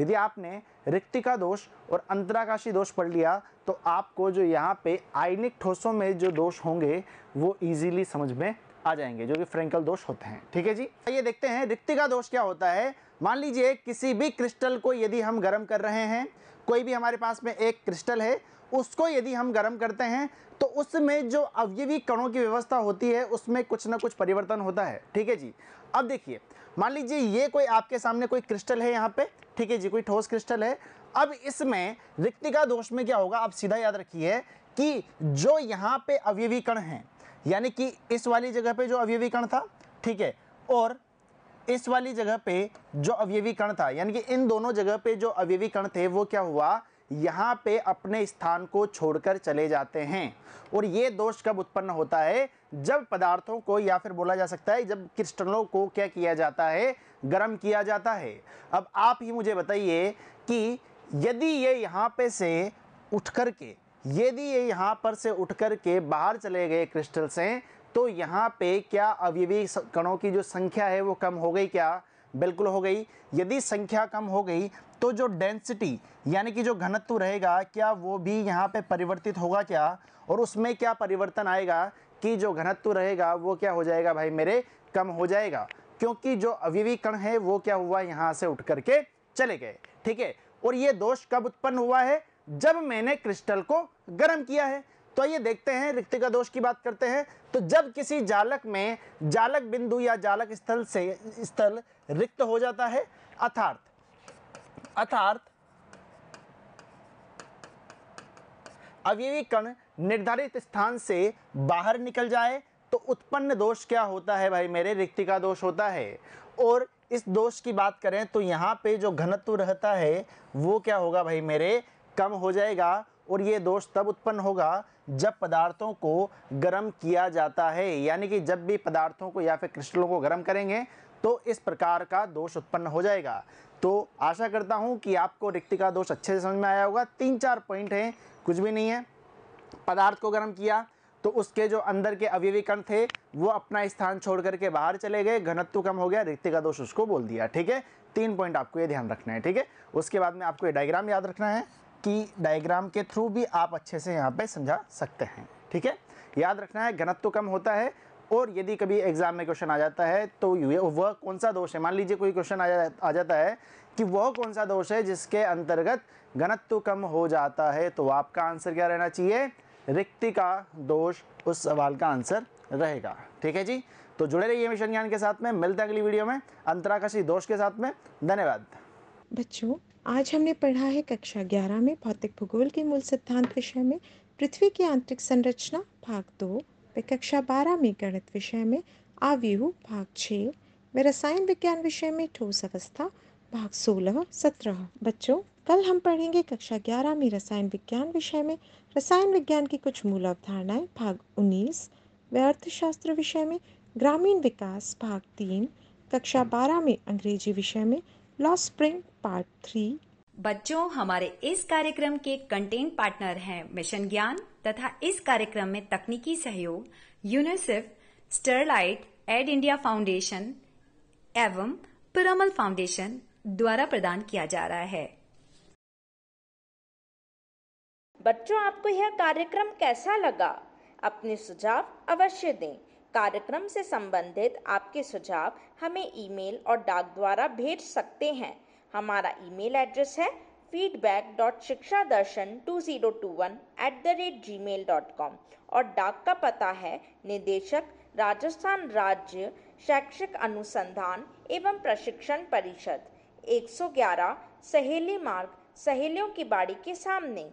E: यदि आपने रिक्तिका दोष और अंतराकाशी दोष पढ़ लिया तो आपको जो यहाँ पे आयनिक ठोसों में जो दोष होंगे वो इजीली समझ में आ जाएंगे जो कि फ्रेंकल दोष होते हैं ठीक है जी आइए देखते हैं रिक्तिका दोष क्या होता है मान लीजिए किसी भी क्रिस्टल को यदि हम गर्म कर रहे हैं कोई भी हमारे पास में एक क्रिस्टल है उसको यदि हम गर्म करते हैं तो उसमें जो अवयवी कणों की व्यवस्था होती है उसमें कुछ ना कुछ परिवर्तन होता है ठीक है जी अब देखिए मान लीजिए ये कोई आपके सामने कोई क्रिस्टल है यहाँ पे ठीक है जी कोई ठोस क्रिस्टल है अब इसमें रिक्तिका दोष में क्या होगा आप सीधा याद रखिए कि जो यहाँ पे अव्यवीकरण है यानी कि इस वाली जगह पे जो अव्यवीकरण था ठीक है और इस वाली जगह पे जो अव्यवीकरण था यानी कि इन दोनों जगह पे जो अव्यवीकरण थे वो क्या हुआ यहाँ पे अपने स्थान को छोड़कर चले जाते हैं और ये दोष कब उत्पन्न होता है जब पदार्थों को या फिर बोला जा सकता है जब क्रिस्टलों को क्या किया जाता है गर्म किया जाता है अब आप ही मुझे बताइए कि यदि ये यहाँ पे से उठ कर के यदि ये यहाँ पर से उठ कर के बाहर चले गए क्रिस्टल से तो यहाँ पे क्या अवयवी कणों की जो संख्या है वो कम हो गई क्या बिल्कुल हो गई यदि संख्या कम हो गई तो जो डेंसिटी यानी कि जो घनत्व रहेगा क्या वो भी यहाँ पे परिवर्तित होगा क्या और उसमें क्या परिवर्तन आएगा कि जो घनत्व रहेगा वो क्या हो जाएगा भाई मेरे कम हो जाएगा क्योंकि जो अवयवी कण है वो क्या हुआ यहाँ से उठ करके चले गए ठीक है और ये दोष कब उत्पन्न हुआ है जब मैंने क्रिस्टल को गर्म किया है तो ये देखते हैं रिक्तिका दोष की बात करते हैं तो जब किसी जालक में जालक बिंदु या जालक स्थल से स्थल रिक्त हो जाता है अर्थार्थ अर्थार्थ अवयवी कण निर्धारित स्थान से बाहर निकल जाए तो उत्पन्न दोष क्या होता है भाई मेरे रिक्तिका दोष होता है और इस दोष की बात करें तो यहाँ पे जो घनत्व रहता है वो क्या होगा भाई मेरे कम हो जाएगा और ये दोष तब उत्पन्न होगा जब पदार्थों को गर्म किया जाता है यानी कि जब भी पदार्थों को या फिर क्रिस्टलों को गर्म करेंगे तो इस प्रकार का दोष उत्पन्न हो जाएगा तो आशा करता हूँ कि आपको रिक्ति का दोष अच्छे से समझ में आया होगा तीन चार पॉइंट हैं कुछ भी नहीं है पदार्थ को गर्म किया तो उसके जो अंदर के अवयवी कण थे वो अपना स्थान छोड़ करके बाहर चले गए घनत्व कम हो गया रिक्ति का दोष उसको बोल दिया ठीक है तीन पॉइंट आपको ये ध्यान रखना है ठीक है उसके बाद में आपको ये डायग्राम याद रखना है कि डायग्राम के थ्रू भी आप अच्छे से यहाँ पे समझा सकते हैं ठीक है याद रखना है घनत्व कम होता है और यदि कभी एग्जाम में क्वेश्चन आ जाता है तो वह कौन सा दोष है मान लीजिए कोई क्वेश्चन आ, जा, आ जाता है कि वह कौन सा दोष है जिसके अंतर्गत घनत्व कम हो जाता है तो आपका आंसर क्या रहना चाहिए रिक्ति का दोष उस सवाल का आंसर रहेगा ठीक है जी तो जुड़े रहिए मिशन ज्ञान के साथ में मिलते हैं अगली वीडियो में अंतराकाशी दोष के साथ
B: में धन्यवाद बच्चों आज हमने पढ़ा है कक्षा 11 में भौतिक भूगोल के मूल सिद्धांत विषय में पृथ्वी की आंतरिक संरचना भाग दो व कक्षा 12 में गणित विषय में आव्यूह भाग छः व रसायन विज्ञान विषय में ठोस अवस्था भाग सोलह सत्रह बच्चों कल हम पढ़ेंगे कक्षा 11 में रसायन विज्ञान विषय में रसायन विज्ञान की कुछ मूल अवधारणाएं भाग 19 व अर्थशास्त्र विषय में ग्रामीण विकास भाग 3 कक्षा 12 में अंग्रेजी विषय में लॉ स्प्रिंग पार्ट 3
A: बच्चों हमारे इस कार्यक्रम के कंटेंट पार्टनर हैं मिशन ज्ञान तथा इस कार्यक्रम में तकनीकी सहयोग UNICEF Sterlite Ed India Foundation एवं पिरामल फाउंडेशन द्वारा प्रदान किया जा रहा है बच्चों आपको यह कार्यक्रम कैसा लगा अपने सुझाव अवश्य दें कार्यक्रम से संबंधित आपके सुझाव हमें ईमेल और डाक द्वारा भेज सकते हैं हमारा ईमेल एड्रेस है feedback dot Shiksha Darshan two zero two one at the rate gmail dot com और डाक का पता है निदेशक राजस्थान राज्य शैक्षिक अनुसंधान एवं प्रशिक्षण परिषद 111 सहेली मार्ग सहेलियों की बाड़ी के सामने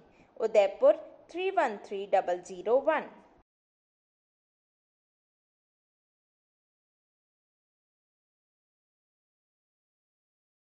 A: Udaipur three one three double zero one